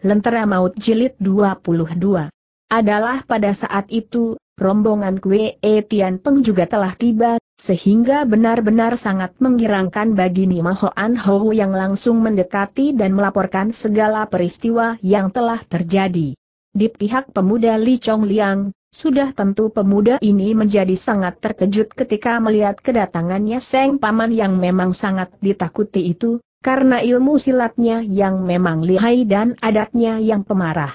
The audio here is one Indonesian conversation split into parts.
Lentera Maut Jilid 22. Adalah pada saat itu, rombongan Kue Etian Peng juga telah tiba, sehingga benar-benar sangat menggirangkan bagi Nima Hoan Hou yang langsung mendekati dan melaporkan segala peristiwa yang telah terjadi. Di pihak pemuda Li Chong Liang, sudah tentu pemuda ini menjadi sangat terkejut ketika melihat kedatangannya Seng Paman yang memang sangat ditakuti itu, karena ilmu silatnya yang memang lihai dan adatnya yang pemarah.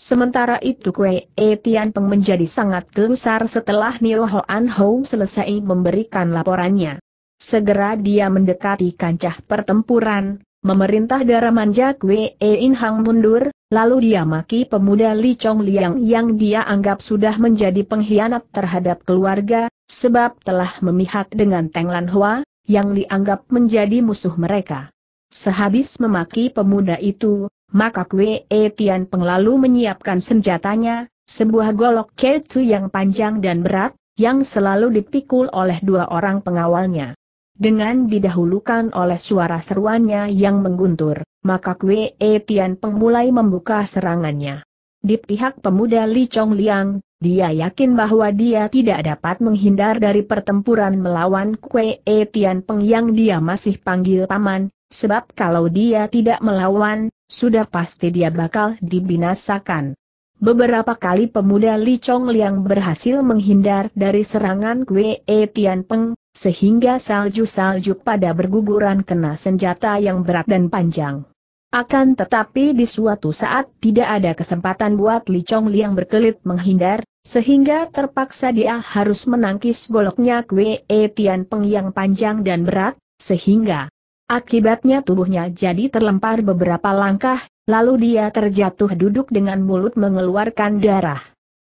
Sementara itu Kue E Tianpeng menjadi sangat gelisah setelah Nio Hoan Ho selesai memberikan laporannya. Segera dia mendekati kancah pertempuran, memerintah manja Kue E In Hang mundur, lalu dia maki pemuda Li Chong Liang yang dia anggap sudah menjadi pengkhianat terhadap keluarga, sebab telah memihak dengan Teng Lan Hua, yang dianggap menjadi musuh mereka. Sehabis memaki pemuda itu, maka Kwe Etian penglalu menyiapkan senjatanya, sebuah golok ketu yang panjang dan berat, yang selalu dipikul oleh dua orang pengawalnya. Dengan didahulukan oleh suara seruannya yang mengguntur, maka Kwe Etian Peng mulai membuka serangannya. Di pihak pemuda Li Chong Liang, dia yakin bahwa dia tidak dapat menghindar dari pertempuran melawan Kwe Etian Peng yang dia masih panggil paman, Sebab kalau dia tidak melawan, sudah pasti dia bakal dibinasakan. Beberapa kali pemuda Li Chong Liang berhasil menghindar dari serangan Kue E Tian Peng, sehingga salju-salju pada berguguran kena senjata yang berat dan panjang. Akan tetapi di suatu saat tidak ada kesempatan buat Li Chong Liang berkelit menghindar, sehingga terpaksa dia harus menangkis goloknya Kwe E Tian Peng yang panjang dan berat, sehingga Akibatnya tubuhnya jadi terlempar beberapa langkah, lalu dia terjatuh duduk dengan mulut mengeluarkan darah.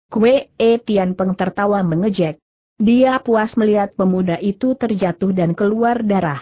Kue E Tian Peng tertawa mengejek. Dia puas melihat pemuda itu terjatuh dan keluar darah.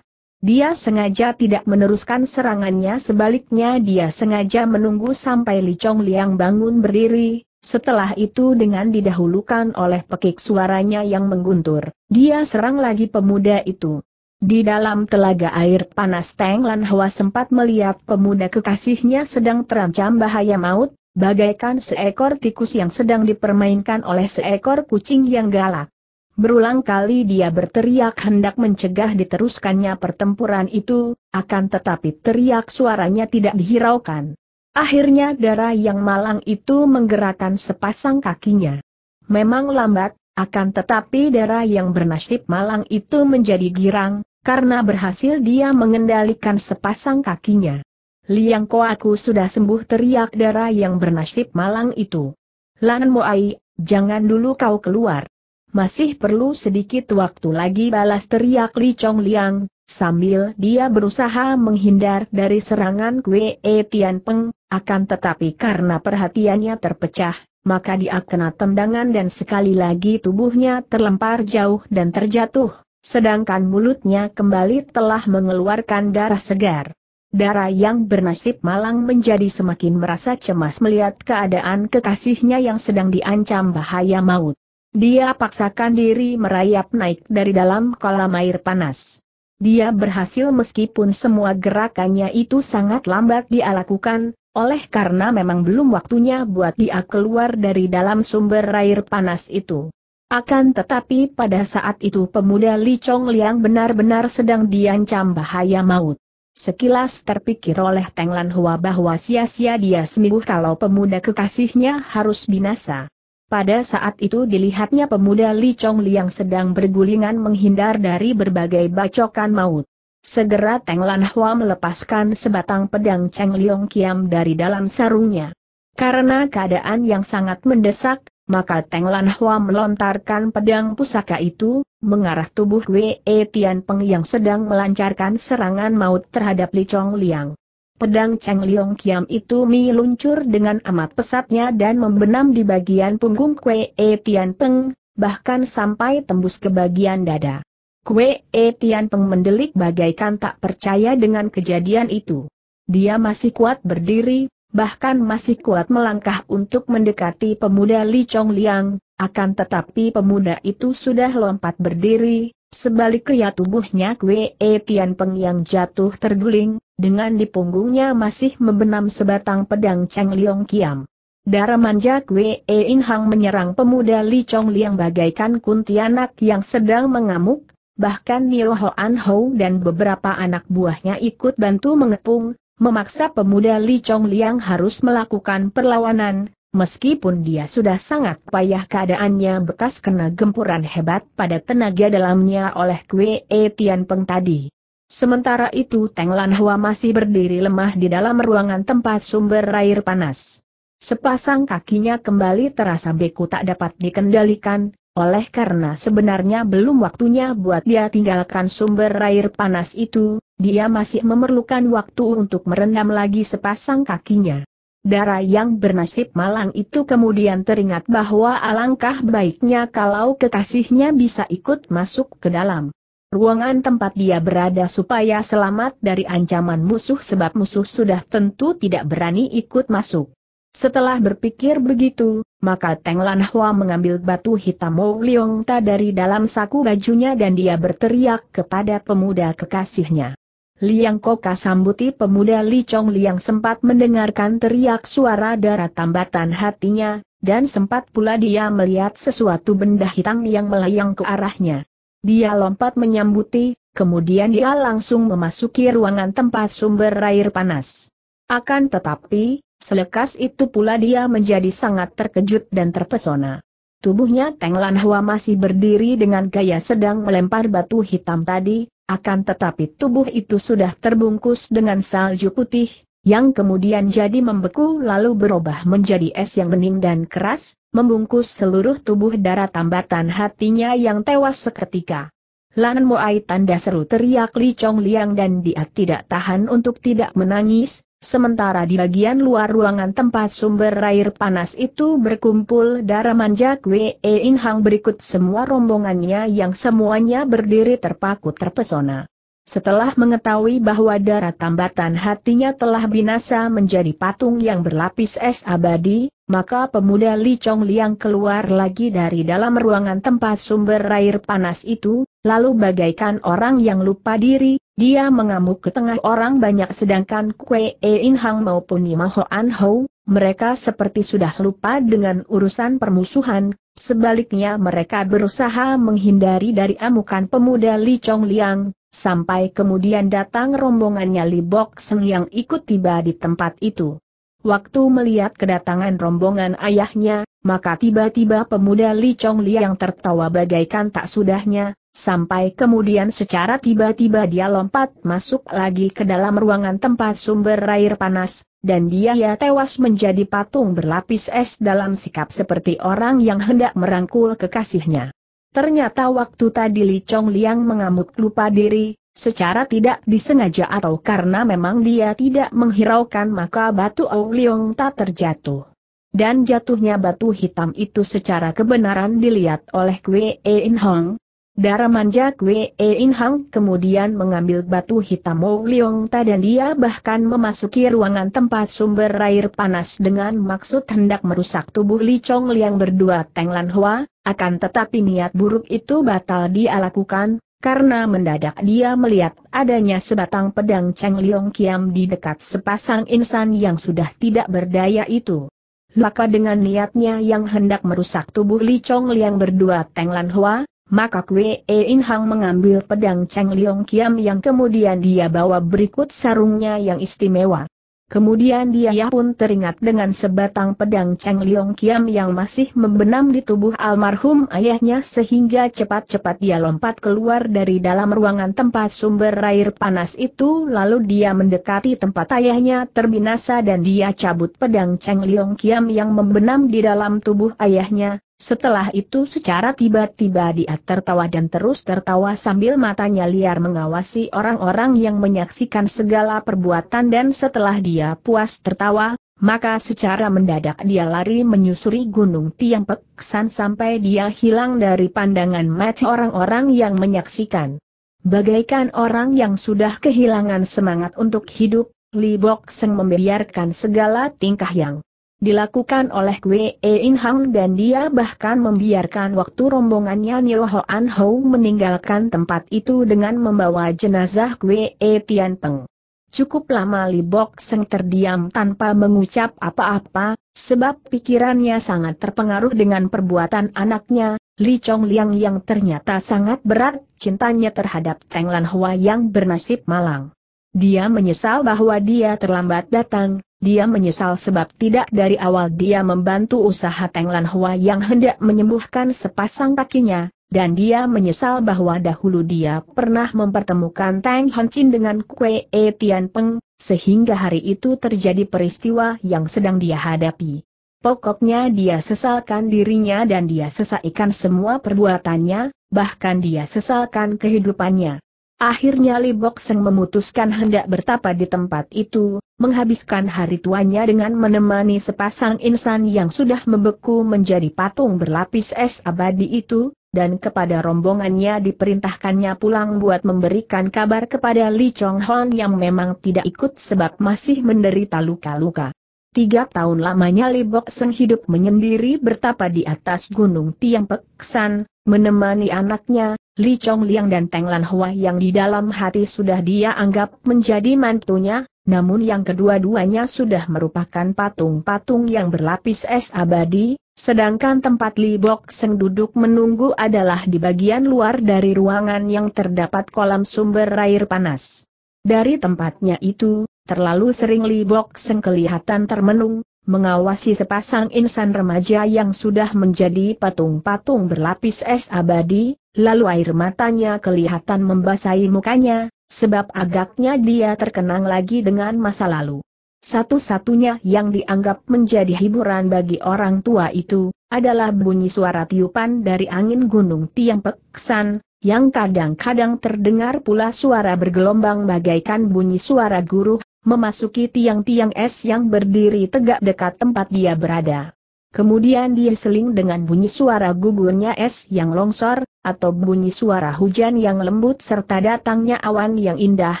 Dia sengaja tidak meneruskan serangannya sebaliknya dia sengaja menunggu sampai Li Chong Liang bangun berdiri, setelah itu dengan didahulukan oleh pekik suaranya yang mengguntur, dia serang lagi pemuda itu. Di dalam telaga air panas Teng Lan Hwa sempat melihat pemuda kekasihnya sedang terancam bahaya maut, bagaikan seekor tikus yang sedang dipermainkan oleh seekor kucing yang galak. Berulang kali dia berteriak hendak mencegah diteruskannya pertempuran itu, akan tetapi teriak suaranya tidak dihiraukan. Akhirnya darah yang malang itu menggerakkan sepasang kakinya. Memang lambat, akan tetapi darah yang bernasib malang itu menjadi girang, karena berhasil dia mengendalikan sepasang kakinya. Liang Ko aku sudah sembuh teriak darah yang bernasib malang itu. Lan Moai, jangan dulu kau keluar. Masih perlu sedikit waktu lagi balas teriak Li Chong Liang, sambil dia berusaha menghindar dari serangan Kue E Tian Peng, akan tetapi karena perhatiannya terpecah, maka dia kena tendangan dan sekali lagi tubuhnya terlempar jauh dan terjatuh sedangkan mulutnya kembali telah mengeluarkan darah segar. Darah yang bernasib malang menjadi semakin merasa cemas melihat keadaan kekasihnya yang sedang diancam bahaya maut. Dia paksakan diri merayap naik dari dalam kolam air panas. Dia berhasil meskipun semua gerakannya itu sangat lambat dia lakukan, oleh karena memang belum waktunya buat dia keluar dari dalam sumber air panas itu. Akan tetapi pada saat itu pemuda Li Chong Liang benar-benar sedang diancam bahaya maut. Sekilas terpikir oleh Teng Lan Hua bahwa sia-sia dia seminggu kalau pemuda kekasihnya harus binasa. Pada saat itu dilihatnya pemuda Li Chong Liang sedang bergulingan menghindar dari berbagai bacokan maut. Segera Teng Lan Hua melepaskan sebatang pedang Cheng Liong Kiam dari dalam sarungnya. Karena keadaan yang sangat mendesak, maka Teng Lan Hua melontarkan pedang pusaka itu, mengarah tubuh Wei Tian Peng yang sedang melancarkan serangan maut terhadap Li Chong Liang. Pedang Cheng Liong Kiam itu meluncur dengan amat pesatnya dan membenam di bagian punggung Wei Tian Peng, bahkan sampai tembus ke bagian dada. Wei Tian Peng mendelik bagaikan tak percaya dengan kejadian itu. Dia masih kuat berdiri, bahkan masih kuat melangkah untuk mendekati pemuda Li Chong Liang, akan tetapi pemuda itu sudah lompat berdiri, sebaliknya tubuhnya Kwe e Tian Peng yang jatuh terguling, dengan di punggungnya masih membenam sebatang pedang Cheng Liong Kiam. Darah manja Kwe e In Hang menyerang pemuda Li Chong Liang bagaikan kuntianak yang sedang mengamuk, bahkan Ho Hoan Ho dan beberapa anak buahnya ikut bantu mengepung, memaksa pemuda Li Chong Liang harus melakukan perlawanan, meskipun dia sudah sangat payah keadaannya bekas kena gempuran hebat pada tenaga dalamnya oleh Kwe E Tian Peng tadi. Sementara itu Teng Lan Hua masih berdiri lemah di dalam ruangan tempat sumber air panas. Sepasang kakinya kembali terasa beku tak dapat dikendalikan, oleh karena sebenarnya belum waktunya buat dia tinggalkan sumber air panas itu, dia masih memerlukan waktu untuk merendam lagi sepasang kakinya. Darah yang bernasib malang itu kemudian teringat bahwa alangkah baiknya kalau kekasihnya bisa ikut masuk ke dalam ruangan tempat dia berada supaya selamat dari ancaman musuh sebab musuh sudah tentu tidak berani ikut masuk. Setelah berpikir begitu, maka Teng Lan Hua mengambil batu hitam Mo Leong Ta dari dalam saku bajunya dan dia berteriak kepada pemuda kekasihnya. Liang Koka sambuti pemuda Li Chong Liang sempat mendengarkan teriak suara darah tambatan hatinya, dan sempat pula dia melihat sesuatu benda hitam yang melayang ke arahnya. Dia lompat menyambuti, kemudian dia langsung memasuki ruangan tempat sumber air panas. Akan tetapi, selekas itu pula dia menjadi sangat terkejut dan terpesona. Tubuhnya Teng Lan Hua masih berdiri dengan gaya sedang melempar batu hitam tadi, akan tetapi tubuh itu sudah terbungkus dengan salju putih, yang kemudian jadi membeku lalu berubah menjadi es yang bening dan keras, membungkus seluruh tubuh darah tambatan hatinya yang tewas seketika. Lan Moai tanda seru teriak Li Chong Liang dan dia tidak tahan untuk tidak menangis, Sementara di bagian luar ruangan tempat sumber air panas itu berkumpul darah manjak Wei Inhang berikut semua rombongannya yang semuanya berdiri terpaku terpesona. Setelah mengetahui bahwa darah tambatan hatinya telah binasa menjadi patung yang berlapis es abadi, maka pemuda Li Chong Liang keluar lagi dari dalam ruangan tempat sumber air panas itu, lalu bagaikan orang yang lupa diri, dia mengamuk ke tengah orang banyak sedangkan Kue In Hang maupun Nima Hoan Hou, mereka seperti sudah lupa dengan urusan permusuhan, Sebaliknya mereka berusaha menghindari dari amukan pemuda Li Chong Liang, sampai kemudian datang rombongannya Li Bok Seng yang ikut tiba di tempat itu. Waktu melihat kedatangan rombongan ayahnya, maka tiba-tiba pemuda Li Chong Li yang tertawa bagaikan tak sudahnya, sampai kemudian secara tiba-tiba dia lompat masuk lagi ke dalam ruangan tempat sumber air panas, dan dia ya tewas menjadi patung berlapis es dalam sikap seperti orang yang hendak merangkul kekasihnya. Ternyata waktu tadi Li Chong Liang mengamuk lupa diri, secara tidak disengaja atau karena memang dia tidak menghiraukan maka batu Auliong tak terjatuh. Dan jatuhnya batu hitam itu secara kebenaran dilihat oleh Kwe In Hong. Darah manja Kwe In Hong kemudian mengambil batu hitam Mo Liong Ta dan dia bahkan memasuki ruangan tempat sumber air panas dengan maksud hendak merusak tubuh Li Chong Liang berdua Teng Lan Hua, akan tetapi niat buruk itu batal dia lakukan, karena mendadak dia melihat adanya sebatang pedang Cheng Liong Kiam di dekat sepasang insan yang sudah tidak berdaya itu. Laka dengan niatnya yang hendak merusak tubuh Li Chong Liang berdua Teng Lan Hua, maka Kwe e In Hang mengambil pedang Cheng Liong Kiam yang kemudian dia bawa berikut sarungnya yang istimewa. Kemudian dia pun teringat dengan sebatang pedang Cheng Liong Kiam yang masih membenam di tubuh almarhum ayahnya sehingga cepat-cepat dia lompat keluar dari dalam ruangan tempat sumber air panas itu lalu dia mendekati tempat ayahnya terbinasa dan dia cabut pedang Cheng Liong Kiam yang membenam di dalam tubuh ayahnya, setelah itu secara tiba-tiba dia tertawa dan terus tertawa sambil matanya liar mengawasi orang-orang yang menyaksikan segala perbuatan dan setelah dia puas tertawa, maka secara mendadak dia lari menyusuri gunung Tiang Peksan sampai dia hilang dari pandangan mata orang-orang yang menyaksikan. Bagaikan orang yang sudah kehilangan semangat untuk hidup, Li Bok Seng membiarkan segala tingkah yang dilakukan oleh E In Hang dan dia bahkan membiarkan waktu rombongannya Nio Hoan Ho meninggalkan tempat itu dengan membawa jenazah E Tian Teng. Cukup lama Li Bok Seng terdiam tanpa mengucap apa-apa, sebab pikirannya sangat terpengaruh dengan perbuatan anaknya, Li Chong Liang yang ternyata sangat berat cintanya terhadap Cheng Lan Hua yang bernasib malang. Dia menyesal bahwa dia terlambat datang, dia menyesal sebab tidak dari awal dia membantu usaha Teng Lan Hua yang hendak menyembuhkan sepasang kakinya, dan dia menyesal bahwa dahulu dia pernah mempertemukan Teng Hon Chin dengan Kue E Tian Peng, sehingga hari itu terjadi peristiwa yang sedang dia hadapi. Pokoknya dia sesalkan dirinya dan dia sesaikan semua perbuatannya, bahkan dia sesalkan kehidupannya. Akhirnya Li Bokseng memutuskan hendak bertapa di tempat itu, menghabiskan hari tuanya dengan menemani sepasang insan yang sudah membeku menjadi patung berlapis es abadi itu, dan kepada rombongannya diperintahkannya pulang buat memberikan kabar kepada Li Chong Hon yang memang tidak ikut sebab masih menderita luka-luka. Tiga tahun lamanya Libok Seng hidup menyendiri bertapa di atas gunung Tiang Peksan, menemani anaknya, Li Chong Liang dan Teng Lan Hua yang di dalam hati sudah dia anggap menjadi mantunya, namun yang kedua-duanya sudah merupakan patung-patung yang berlapis es abadi, sedangkan tempat Li Bok Seng duduk menunggu adalah di bagian luar dari ruangan yang terdapat kolam sumber air panas. Dari tempatnya itu, Terlalu sering Li Bok Seng kelihatan termenung, mengawasi sepasang insan remaja yang sudah menjadi patung-patung berlapis es abadi, lalu air matanya kelihatan membasahi mukanya, sebab agaknya dia terkenang lagi dengan masa lalu. Satu-satunya yang dianggap menjadi hiburan bagi orang tua itu, adalah bunyi suara tiupan dari angin gunung Tiang Peksan, yang kadang-kadang terdengar pula suara bergelombang bagaikan bunyi suara guru memasuki tiang-tiang es yang berdiri tegak dekat tempat dia berada. Kemudian dia seling dengan bunyi suara gugurnya es yang longsor, atau bunyi suara hujan yang lembut serta datangnya awan yang indah,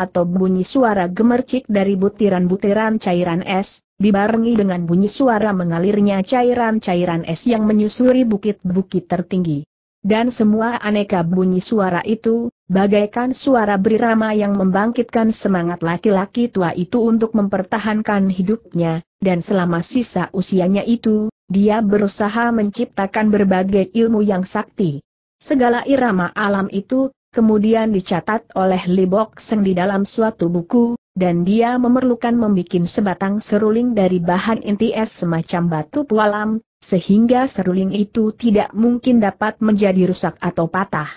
atau bunyi suara gemercik dari butiran-butiran cairan es, dibarengi dengan bunyi suara mengalirnya cairan-cairan es yang menyusuri bukit-bukit tertinggi. Dan semua aneka bunyi suara itu, bagaikan suara berirama yang membangkitkan semangat laki-laki tua itu untuk mempertahankan hidupnya, dan selama sisa usianya itu, dia berusaha menciptakan berbagai ilmu yang sakti. Segala irama alam itu, kemudian dicatat oleh Libok Seng di dalam suatu buku, dan dia memerlukan membuat sebatang seruling dari bahan inti es semacam batu pualam, sehingga seruling itu tidak mungkin dapat menjadi rusak atau patah.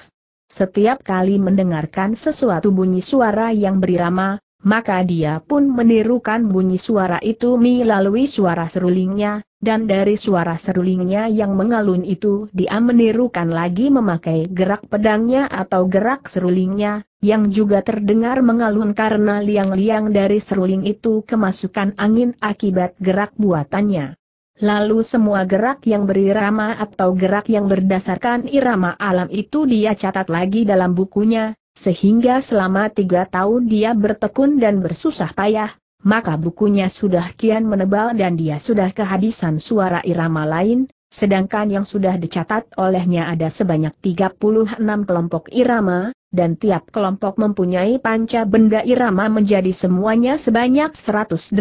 Setiap kali mendengarkan sesuatu bunyi suara yang berirama, maka dia pun menirukan bunyi suara itu melalui suara serulingnya, dan dari suara serulingnya yang mengalun itu dia menirukan lagi memakai gerak pedangnya atau gerak serulingnya, yang juga terdengar mengalun karena liang-liang dari seruling itu kemasukan angin akibat gerak buatannya. Lalu semua gerak yang berirama atau gerak yang berdasarkan irama alam itu dia catat lagi dalam bukunya, sehingga selama tiga tahun dia bertekun dan bersusah payah, maka bukunya sudah kian menebal dan dia sudah kehabisan suara irama lain, sedangkan yang sudah dicatat olehnya ada sebanyak 36 kelompok irama, dan tiap kelompok mempunyai panca benda irama menjadi semuanya sebanyak 180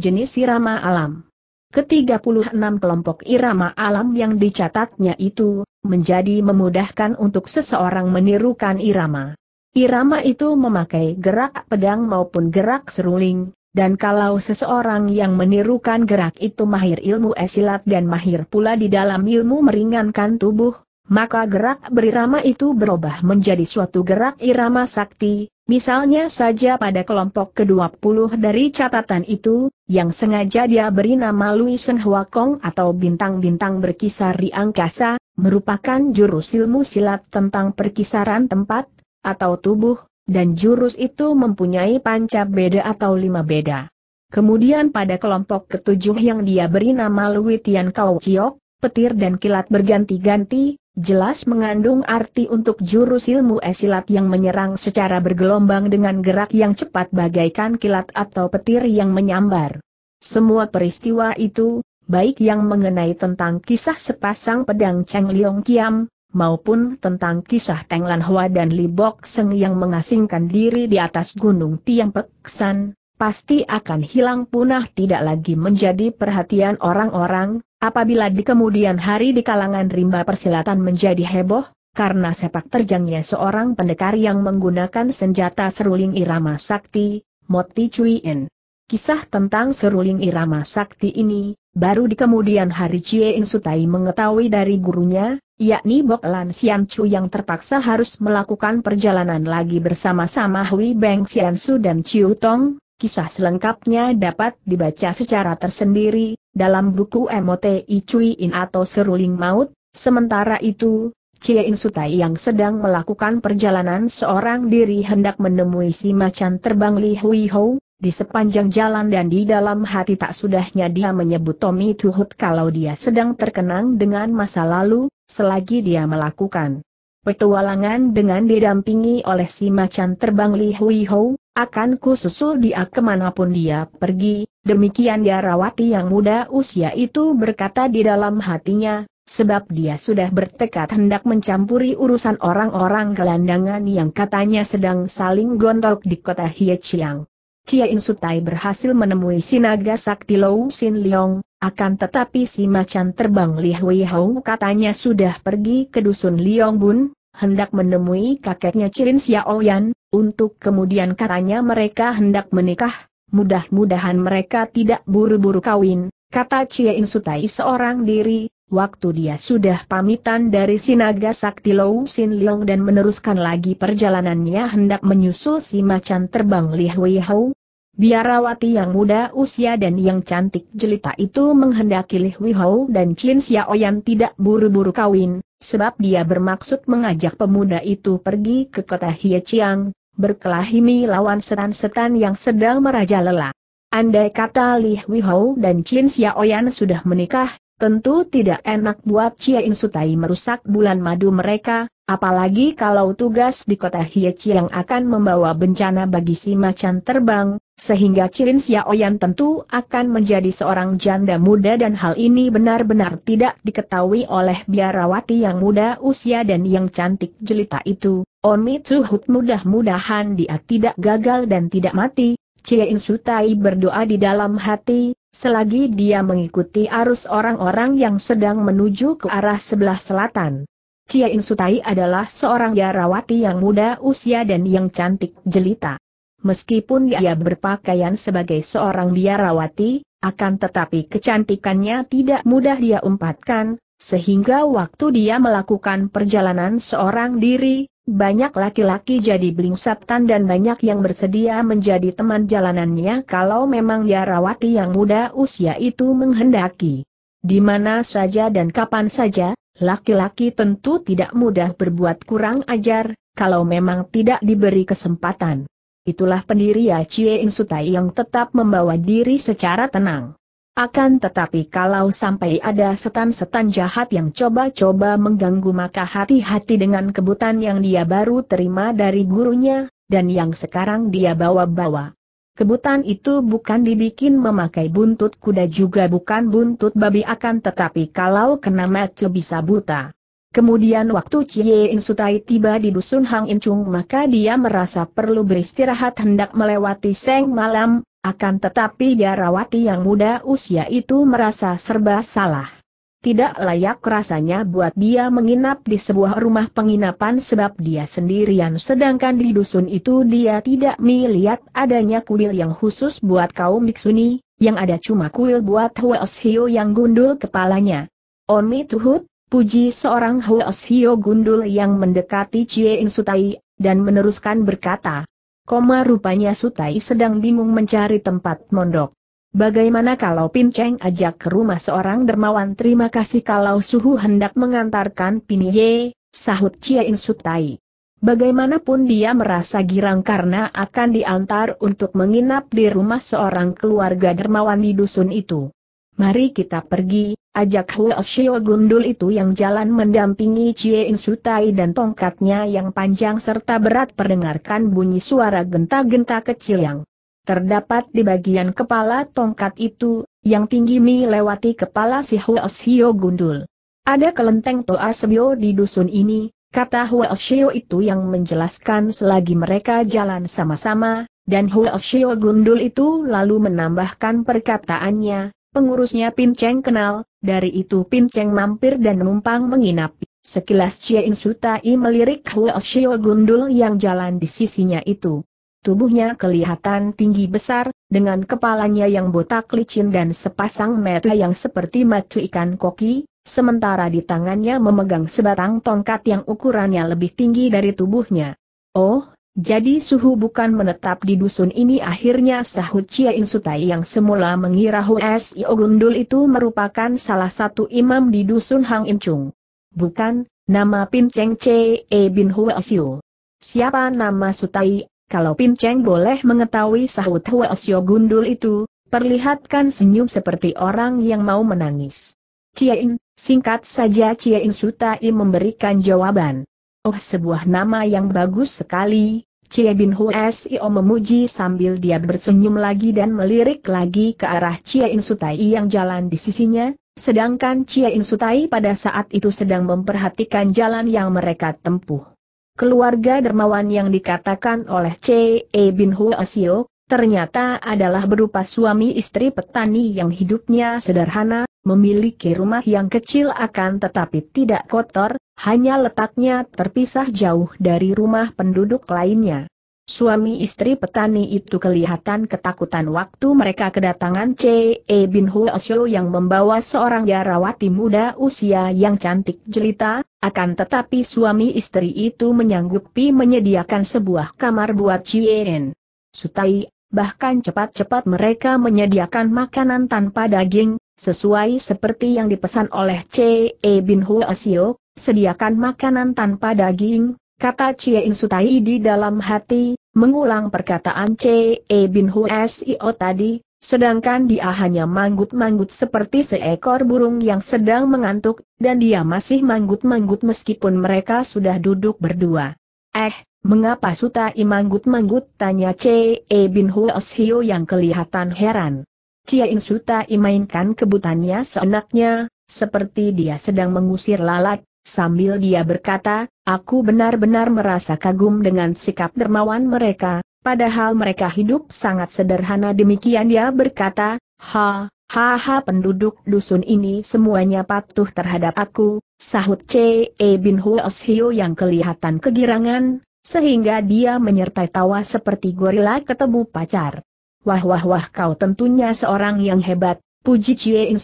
jenis irama alam. Ketiga puluh enam kelompok irama alam yang dicatatnya itu, menjadi memudahkan untuk seseorang menirukan irama. Irama itu memakai gerak pedang maupun gerak seruling, dan kalau seseorang yang menirukan gerak itu mahir ilmu esilat dan mahir pula di dalam ilmu meringankan tubuh, maka gerak berirama itu berubah menjadi suatu gerak irama sakti, misalnya saja pada kelompok ke-20 dari catatan itu, yang sengaja dia beri nama Lui Seng Hwa Kong atau bintang-bintang berkisar di angkasa, merupakan jurus ilmu silat tentang perkisaran tempat, atau tubuh, dan jurus itu mempunyai panca beda atau lima beda. Kemudian pada kelompok ketujuh yang dia beri nama Lui Tian Kau Chiok, petir dan kilat berganti-ganti, jelas mengandung arti untuk jurus ilmu esilat yang menyerang secara bergelombang dengan gerak yang cepat bagaikan kilat atau petir yang menyambar. Semua peristiwa itu, baik yang mengenai tentang kisah sepasang pedang Cheng Liong Kiam, maupun tentang kisah Teng Lan Hua dan Li Bok Seng yang mengasingkan diri di atas gunung Tiang Peksan, pasti akan hilang punah tidak lagi menjadi perhatian orang-orang, Apabila di kemudian hari di kalangan rimba persilatan menjadi heboh, karena sepak terjangnya seorang pendekar yang menggunakan senjata seruling irama sakti, Moti En. Kisah tentang seruling irama sakti ini, baru di kemudian hari Cie In Sutai mengetahui dari gurunya, yakni Bok Lan Sian Chu yang terpaksa harus melakukan perjalanan lagi bersama-sama Hui Beng Sian Su dan Chiu Tong, Kisah selengkapnya dapat dibaca secara tersendiri, dalam buku Emote Cui In atau Seruling Maut, sementara itu, Cie In Sutai yang sedang melakukan perjalanan seorang diri hendak menemui si macan terbang Li Hui Ho, di sepanjang jalan dan di dalam hati tak sudahnya dia menyebut Tommy Tuhut kalau dia sedang terkenang dengan masa lalu, selagi dia melakukan petualangan dengan didampingi oleh si macan terbang Li Hui Ho, akan kususul dia kemanapun dia pergi, demikian Yarawati yang muda usia itu berkata di dalam hatinya, sebab dia sudah bertekad hendak mencampuri urusan orang-orang gelandangan yang katanya sedang saling gontok di kota Hiechiang. Cia Insutai berhasil menemui Sinaga sakti Lou Sin Leong, akan tetapi si macan terbang Li Hui Hong katanya sudah pergi ke dusun Leong Bun, hendak menemui kakeknya Chirin Xiaoyan, untuk kemudian katanya mereka hendak menikah, mudah-mudahan mereka tidak buru-buru kawin, kata Cie Insutai seorang diri, waktu dia sudah pamitan dari Sinaga Sakti Lou Sin Leong dan meneruskan lagi perjalanannya hendak menyusul si macan terbang Li Hui Hou, Biarawati yang muda usia dan yang cantik jelita itu menghendaki Li Hui Hou dan Chin Xiaoyan tidak buru-buru kawin, sebab dia bermaksud mengajak pemuda itu pergi ke kota Chiang, berkelahi melawan setan-setan yang sedang merajalela. Andai kata Li Huihou dan Qin Xiaoyan sudah menikah, tentu tidak enak buat Chia Insutai merusak bulan madu mereka, apalagi kalau tugas di kota Hiechi yang akan membawa bencana bagi si macan terbang, sehingga Cirin Xiaoyan tentu akan menjadi seorang janda muda dan hal ini benar-benar tidak diketahui oleh biarawati yang muda usia dan yang cantik jelita itu. Omi Tsuhut mudah-mudahan dia tidak gagal dan tidak mati. Cirin Sutai berdoa di dalam hati, selagi dia mengikuti arus orang-orang yang sedang menuju ke arah sebelah selatan. Cia Insutai adalah seorang biarawati yang muda usia dan yang cantik jelita meskipun dia berpakaian sebagai seorang biarawati, akan tetapi kecantikannya tidak mudah dia umpatkan, sehingga waktu dia melakukan perjalanan seorang diri, banyak laki-laki jadi blingsatan dan banyak yang bersedia menjadi teman jalanannya kalau memang biarawati yang muda usia itu menghendaki. Di mana saja dan kapan saja, laki-laki tentu tidak mudah berbuat kurang ajar, kalau memang tidak diberi kesempatan. Itulah pendiri ya Cie In Sutai yang tetap membawa diri secara tenang. Akan tetapi kalau sampai ada setan-setan jahat yang coba-coba mengganggu maka hati-hati dengan kebutan yang dia baru terima dari gurunya, dan yang sekarang dia bawa-bawa. Kebutan itu bukan dibikin memakai buntut kuda juga bukan buntut babi akan tetapi kalau kena mata bisa buta. Kemudian waktu Chie In Sutai tiba di dusun Hang In Chung maka dia merasa perlu beristirahat hendak melewati seng malam, akan tetapi Darawati yang muda usia itu merasa serba salah. Tidak layak rasanya buat dia menginap di sebuah rumah penginapan sebab dia sendirian sedangkan di dusun itu dia tidak melihat adanya kuil yang khusus buat kaum biksuni, yang ada cuma kuil buat Huos Hio yang gundul kepalanya. Oni Tuhut, Puji seorang Hoesio gundul yang mendekati Chie In Sutai, dan meneruskan berkata, Koma rupanya Sutai sedang bingung mencari tempat mondok. Bagaimana kalau Pin Cheng ajak ke rumah seorang dermawan terima kasih kalau suhu hendak mengantarkan Ye, sahut Chie In Sutai. Bagaimanapun dia merasa girang karena akan diantar untuk menginap di rumah seorang keluarga dermawan di dusun itu. Mari kita pergi, Ajak Huo Xiao gundul itu yang jalan mendampingi Chie In Sutai dan tongkatnya yang panjang serta berat perdengarkan bunyi suara genta-genta kecil yang terdapat di bagian kepala tongkat itu, yang tinggi melewati kepala si Huo Xiao gundul. Ada kelenteng Toa Sebio di dusun ini, kata Huo Xiao itu yang menjelaskan selagi mereka jalan sama-sama, dan Huo Xiao gundul itu lalu menambahkan perkataannya, Pengurusnya Pin Cheng kenal, dari itu Pin Cheng mampir dan numpang menginap. Sekilas Chie In Sutai melirik Huo Xiao Gundul yang jalan di sisinya itu. Tubuhnya kelihatan tinggi besar, dengan kepalanya yang botak licin dan sepasang mata yang seperti mata ikan koki, sementara di tangannya memegang sebatang tongkat yang ukurannya lebih tinggi dari tubuhnya. Oh, jadi suhu bukan menetap di dusun ini akhirnya sahut Chia Insutai yang semula mengira Hues Yo itu merupakan salah satu imam di dusun Hang Chung. Bukan, nama Pin Cheng Che E Bin Hues Asio. Siapa nama Sutai, kalau Pin Cheng boleh mengetahui sahut Hues Yo Gundul itu, perlihatkan senyum seperti orang yang mau menangis. Chia In, singkat saja Chia Insutai memberikan jawaban. Oh sebuah nama yang bagus sekali, Cie Bin Hu Sio memuji sambil dia bersenyum lagi dan melirik lagi ke arah Cie In Sutai yang jalan di sisinya, sedangkan Cie In Sutai pada saat itu sedang memperhatikan jalan yang mereka tempuh. Keluarga dermawan yang dikatakan oleh Cie Bin Hu Sio, ternyata adalah berupa suami istri petani yang hidupnya sederhana, memiliki rumah yang kecil akan tetapi tidak kotor, hanya letaknya terpisah jauh dari rumah penduduk lainnya. Suami istri petani itu kelihatan ketakutan waktu mereka kedatangan C.E. Bin Huosyo yang membawa seorang jarawati muda usia yang cantik jelita, akan tetapi suami istri itu menyanggupi menyediakan sebuah kamar buat C.E.N. Sutai, bahkan cepat-cepat mereka menyediakan makanan tanpa daging, sesuai seperti yang dipesan oleh C.E. Bin Huasio, sediakan makanan tanpa daging, kata Cie Insutai di dalam hati, mengulang perkataan C.E. Bin Huasio tadi, sedangkan dia hanya manggut-manggut seperti seekor burung yang sedang mengantuk, dan dia masih manggut-manggut meskipun mereka sudah duduk berdua. Eh, Mengapa Suta imanggut-manggut tanya C.E. E Bin Huos Hio yang kelihatan heran. Cia In Suta imainkan kebutannya seenaknya, seperti dia sedang mengusir lalat, sambil dia berkata, aku benar-benar merasa kagum dengan sikap dermawan mereka, padahal mereka hidup sangat sederhana demikian dia berkata, ha, ha ha penduduk dusun ini semuanya patuh terhadap aku, sahut C.E. E Bin Huos Hio yang kelihatan kegirangan, sehingga dia menyertai tawa seperti gorila ketemu pacar. Wah wah wah kau tentunya seorang yang hebat, puji Cie In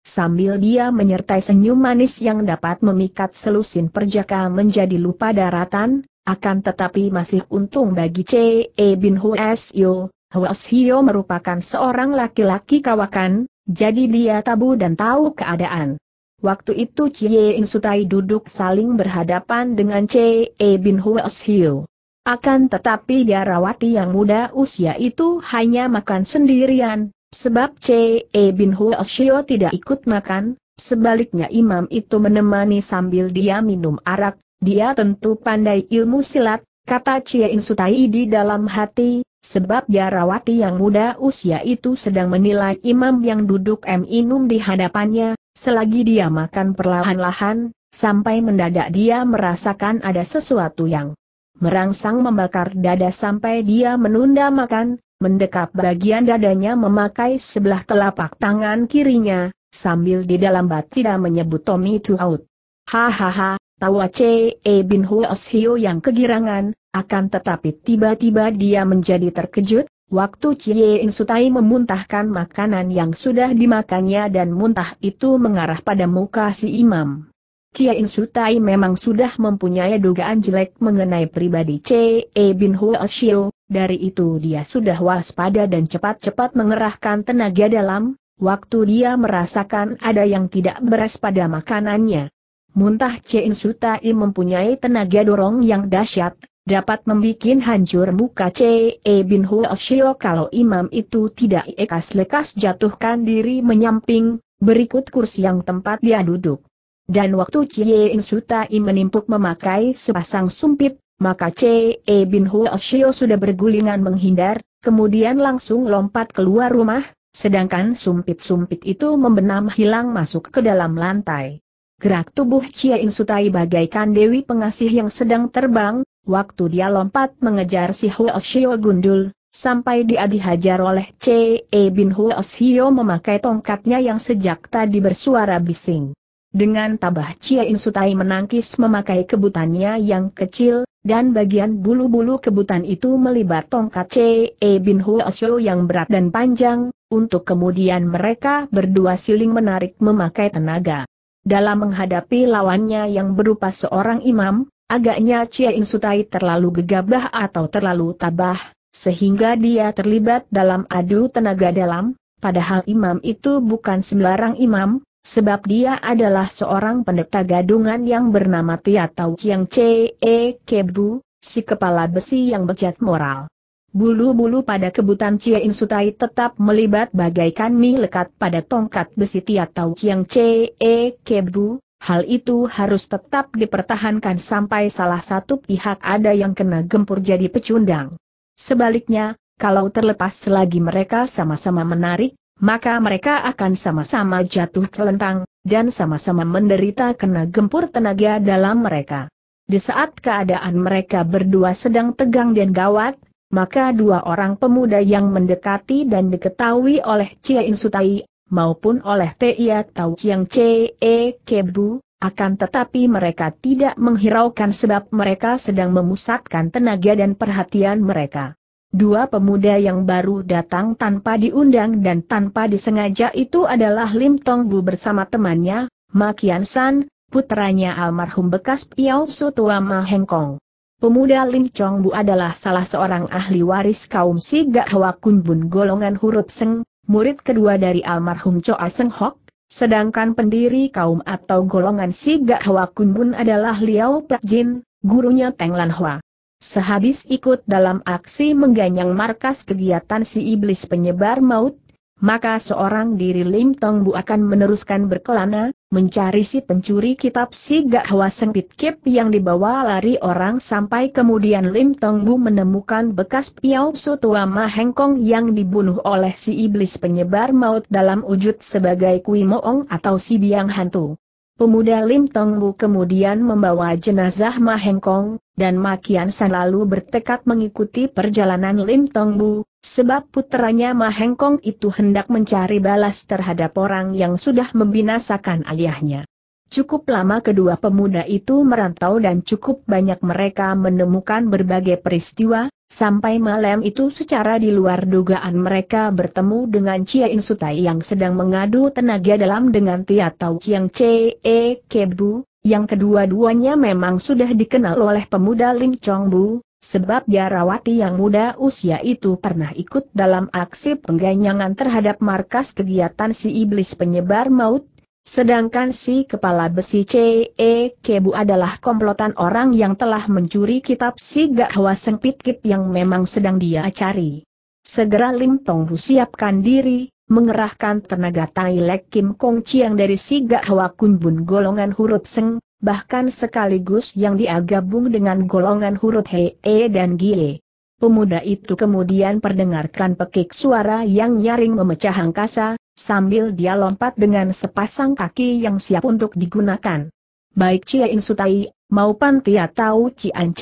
sambil dia menyertai senyum manis yang dapat memikat selusin perjaka menjadi lupa daratan, akan tetapi masih untung bagi Chee e Bin Huas Yo. Huas merupakan seorang laki-laki kawakan, jadi dia tabu dan tahu keadaan. Waktu itu Chie In Sutai duduk saling berhadapan dengan E Bin Huas Hiu. Akan tetapi Darawati yang muda usia itu hanya makan sendirian, sebab E Bin Huas Hiu tidak ikut makan, sebaliknya imam itu menemani sambil dia minum arak, dia tentu pandai ilmu silat, kata Chie In Sutai di dalam hati, Sebab Jarawati yang muda usia itu sedang menilai imam yang duduk M. Inum di hadapannya, Selagi dia makan perlahan-lahan, sampai mendadak dia merasakan ada sesuatu yang merangsang membakar dada sampai dia menunda makan, mendekap bagian dadanya memakai sebelah telapak tangan kirinya, sambil di dalam batida menyebut Tommy to out. Hahaha, tawa C. E. Bin Huos Hio yang kegirangan, akan tetapi tiba-tiba dia menjadi terkejut, Waktu Cie Insutai memuntahkan makanan yang sudah dimakannya dan muntah itu mengarah pada muka si imam. Cie Insutai memang sudah mempunyai dugaan jelek mengenai pribadi Cie Bin Huoshio, dari itu dia sudah waspada dan cepat-cepat mengerahkan tenaga dalam, waktu dia merasakan ada yang tidak beres pada makanannya. Muntah Cie Insutai mempunyai tenaga dorong yang dahsyat, dapat membuat hancur muka C.E. Bin Hoshio kalau imam itu tidak lekas-lekas jatuhkan diri menyamping, berikut kursi yang tempat dia duduk. Dan waktu Cie Ing Sutai menimpuk memakai sepasang sumpit, maka C.E. Bin Hoshio sudah bergulingan menghindar, kemudian langsung lompat keluar rumah, sedangkan sumpit-sumpit itu membenam hilang masuk ke dalam lantai. Gerak tubuh Cie Ing Sutai bagaikan Dewi Pengasih yang sedang terbang, Waktu dia lompat mengejar si Xiao gundul, sampai dia dihajar oleh E bin Huo Xiao memakai tongkatnya yang sejak tadi bersuara bising. Dengan tabah In Insutai menangkis memakai kebutannya yang kecil, dan bagian bulu-bulu kebutan itu melibat tongkat E bin Huo Xiao yang berat dan panjang, untuk kemudian mereka berdua siling menarik memakai tenaga. Dalam menghadapi lawannya yang berupa seorang imam, Agaknya In Insutai terlalu gegabah atau terlalu tabah, sehingga dia terlibat dalam adu tenaga dalam, padahal imam itu bukan sembarang imam, sebab dia adalah seorang pendeta gadungan yang bernama Tia Tau Chiang E Kebu, si kepala besi yang bejat moral. Bulu-bulu pada kebutan In Insutai tetap melibat bagaikan mie lekat pada tongkat besi Tia Tau Chiang E Kebu, Hal itu harus tetap dipertahankan sampai salah satu pihak ada yang kena gempur jadi pecundang. Sebaliknya, kalau terlepas selagi mereka sama-sama menarik, maka mereka akan sama-sama jatuh celentang, dan sama-sama menderita kena gempur tenaga dalam mereka. Di saat keadaan mereka berdua sedang tegang dan gawat, maka dua orang pemuda yang mendekati dan diketahui oleh Cia Insutai maupun oleh Tia Tau Chiang Che E Kebu, akan tetapi mereka tidak menghiraukan sebab mereka sedang memusatkan tenaga dan perhatian mereka. Dua pemuda yang baru datang tanpa diundang dan tanpa disengaja itu adalah Lim Tong Bu bersama temannya, Ma Kian San, putranya almarhum bekas Piao Su Tua Ma Heng Kong. Pemuda Lim Chong Bu adalah salah seorang ahli waris kaum Si Hwa Kun Bun golongan huruf Seng, murid kedua dari almarhum Choa Seng Hok, sedangkan pendiri kaum atau golongan Si Gak Hwa Kunbun adalah Liao Pek Jin, gurunya Teng Lan Hwa. Sehabis ikut dalam aksi mengganyang markas kegiatan si iblis penyebar maut, maka seorang diri Lim Tong Bu akan meneruskan berkelana, mencari si pencuri kitab si Gak Hwa Sengpit Kip yang dibawa lari orang sampai kemudian Lim Tong Bu menemukan bekas Piao Tua Ma Heng Kong yang dibunuh oleh si iblis penyebar maut dalam wujud sebagai Kui Moong atau si biang hantu. Pemuda Lim Tong Wu kemudian membawa jenazah Ma Kong, dan Ma Kian San lalu bertekad mengikuti perjalanan Lim Tong Wu, sebab puteranya Ma Kong itu hendak mencari balas terhadap orang yang sudah membinasakan ayahnya. Cukup lama kedua pemuda itu merantau dan cukup banyak mereka menemukan berbagai peristiwa, sampai malam itu secara di luar dugaan mereka bertemu dengan Chia In Sutai yang sedang mengadu tenaga dalam dengan Tia Tau Chiang Che e Kebu, yang kedua-duanya memang sudah dikenal oleh pemuda Lim Chong Bu, sebab Biarawati yang muda usia itu pernah ikut dalam aksi pengganyangan terhadap markas kegiatan si iblis penyebar maut, Sedangkan si kepala besi C.E. Kebu adalah komplotan orang yang telah mencuri kitab si Gakwa Sengpit Kip yang memang sedang dia cari. Segera Lim Tong Hu siapkan diri, mengerahkan tenaga Tai Lek Kim Kong Chiang dari si Gakwa Kun Bun golongan huruf Seng, bahkan sekaligus yang diagabung dengan golongan huruf hee dan Gie. Pemuda itu kemudian perdengarkan pekik suara yang nyaring memecah angkasa, sambil dia lompat dengan sepasang kaki yang siap untuk digunakan. Baik Cia In Sutai, maupun Tia Tau Cian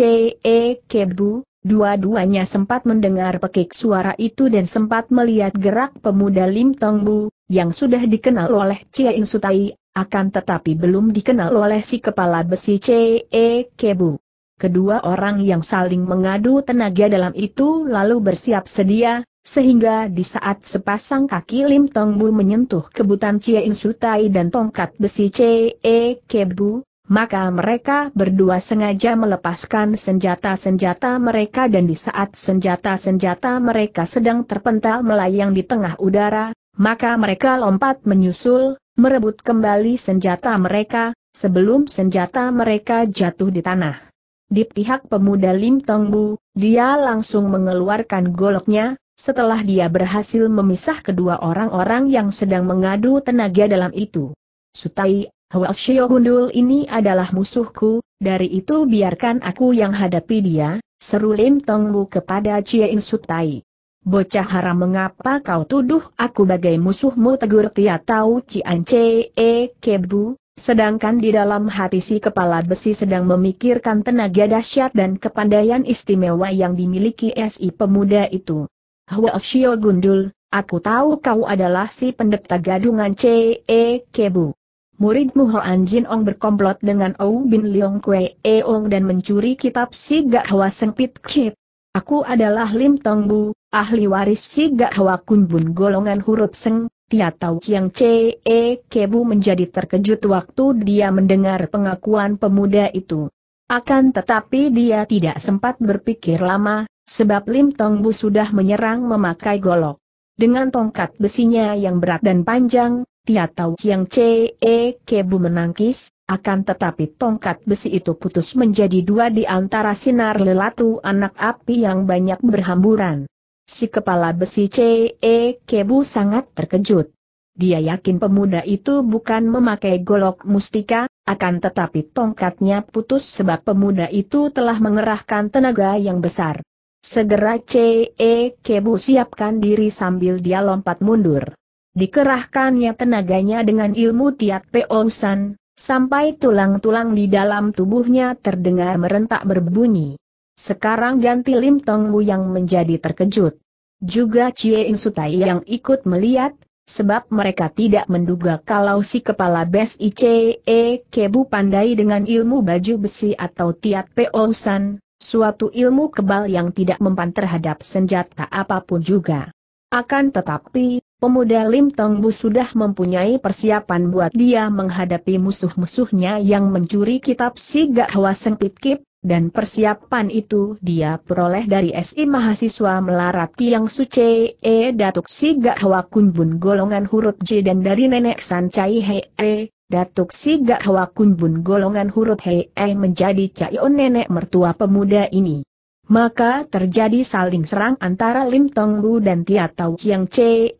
e Kebu, dua-duanya sempat mendengar pekik suara itu dan sempat melihat gerak pemuda Lim Tong Bu, yang sudah dikenal oleh Cia In Sutai, akan tetapi belum dikenal oleh si kepala besi Cie Kebu. Kedua orang yang saling mengadu tenaga dalam itu lalu bersiap sedia, sehingga di saat sepasang kaki Lim Tong Bu menyentuh kebutan Cie In Sutai dan tongkat besi Cie Kebu, maka mereka berdua sengaja melepaskan senjata-senjata mereka dan di saat senjata-senjata mereka sedang terpental melayang di tengah udara, maka mereka lompat menyusul, merebut kembali senjata mereka, sebelum senjata mereka jatuh di tanah. Di pihak pemuda Lim Tong Bu, dia langsung mengeluarkan goloknya, setelah dia berhasil memisah kedua orang-orang yang sedang mengadu tenaga dalam itu. Sutai, Hwasyo Gundul ini adalah musuhku, dari itu biarkan aku yang hadapi dia, seru Lim Tongmu kepada Ciein Sutai. Bocah haram mengapa kau tuduh aku bagai musuhmu tegur Tia tahu Cian Ce Kebu, sedangkan di dalam hati si kepala besi sedang memikirkan tenaga dahsyat dan kepandaian istimewa yang dimiliki si pemuda itu. Hwa Shio Gundul, aku tahu kau adalah si pendeta gadungan C.E. Kebu. Muridmu Hoan Jin Ong berkomplot dengan Ou Bin Leong Kwe E Ong dan mencuri kitab si Gak Hwa Sengpit Kip. Aku adalah Lim Tong Bu, ahli waris si Gak Hwa Kun Bun golongan huruf Seng, Tia Tau Chiang C.E. Kebu menjadi terkejut waktu dia mendengar pengakuan pemuda itu. Akan tetapi dia tidak sempat berpikir lama, Sebab Lim Tong Bu sudah menyerang memakai golok. Dengan tongkat besinya yang berat dan panjang, Tia Tau Chiang Che E Kebu menangkis, akan tetapi tongkat besi itu putus menjadi dua di antara sinar lelatu anak api yang banyak berhamburan. Si kepala besi Ce Kebu sangat terkejut. Dia yakin pemuda itu bukan memakai golok mustika, akan tetapi tongkatnya putus sebab pemuda itu telah mengerahkan tenaga yang besar. Segera C.E. Kebu siapkan diri sambil dia lompat mundur. Dikerahkannya tenaganya dengan ilmu tiat San, sampai tulang-tulang di dalam tubuhnya terdengar merentak berbunyi. Sekarang ganti Lim Wu yang menjadi terkejut. Juga Cie In Sutai yang ikut melihat, sebab mereka tidak menduga kalau si kepala bes ICE Kebu pandai dengan ilmu baju besi atau tiat San, Suatu ilmu kebal yang tidak mempan terhadap senjata apapun juga. Akan tetapi, pemuda Lim Tong Bu sudah mempunyai persiapan buat dia menghadapi musuh-musuhnya yang mencuri kitab Si Gak Hwasen Pitkip, dan persiapan itu dia peroleh dari SI mahasiswa melarat yang suce E Datuk Si Gak Hwa Kunbun golongan Hurut J dan dari nenek San Chai He E, Datuk Sigak Bun golongan huruf Hei menjadi Caion nenek mertua pemuda ini. Maka terjadi saling serang antara Lim Tong Bu dan Tia Tau Chiang Chee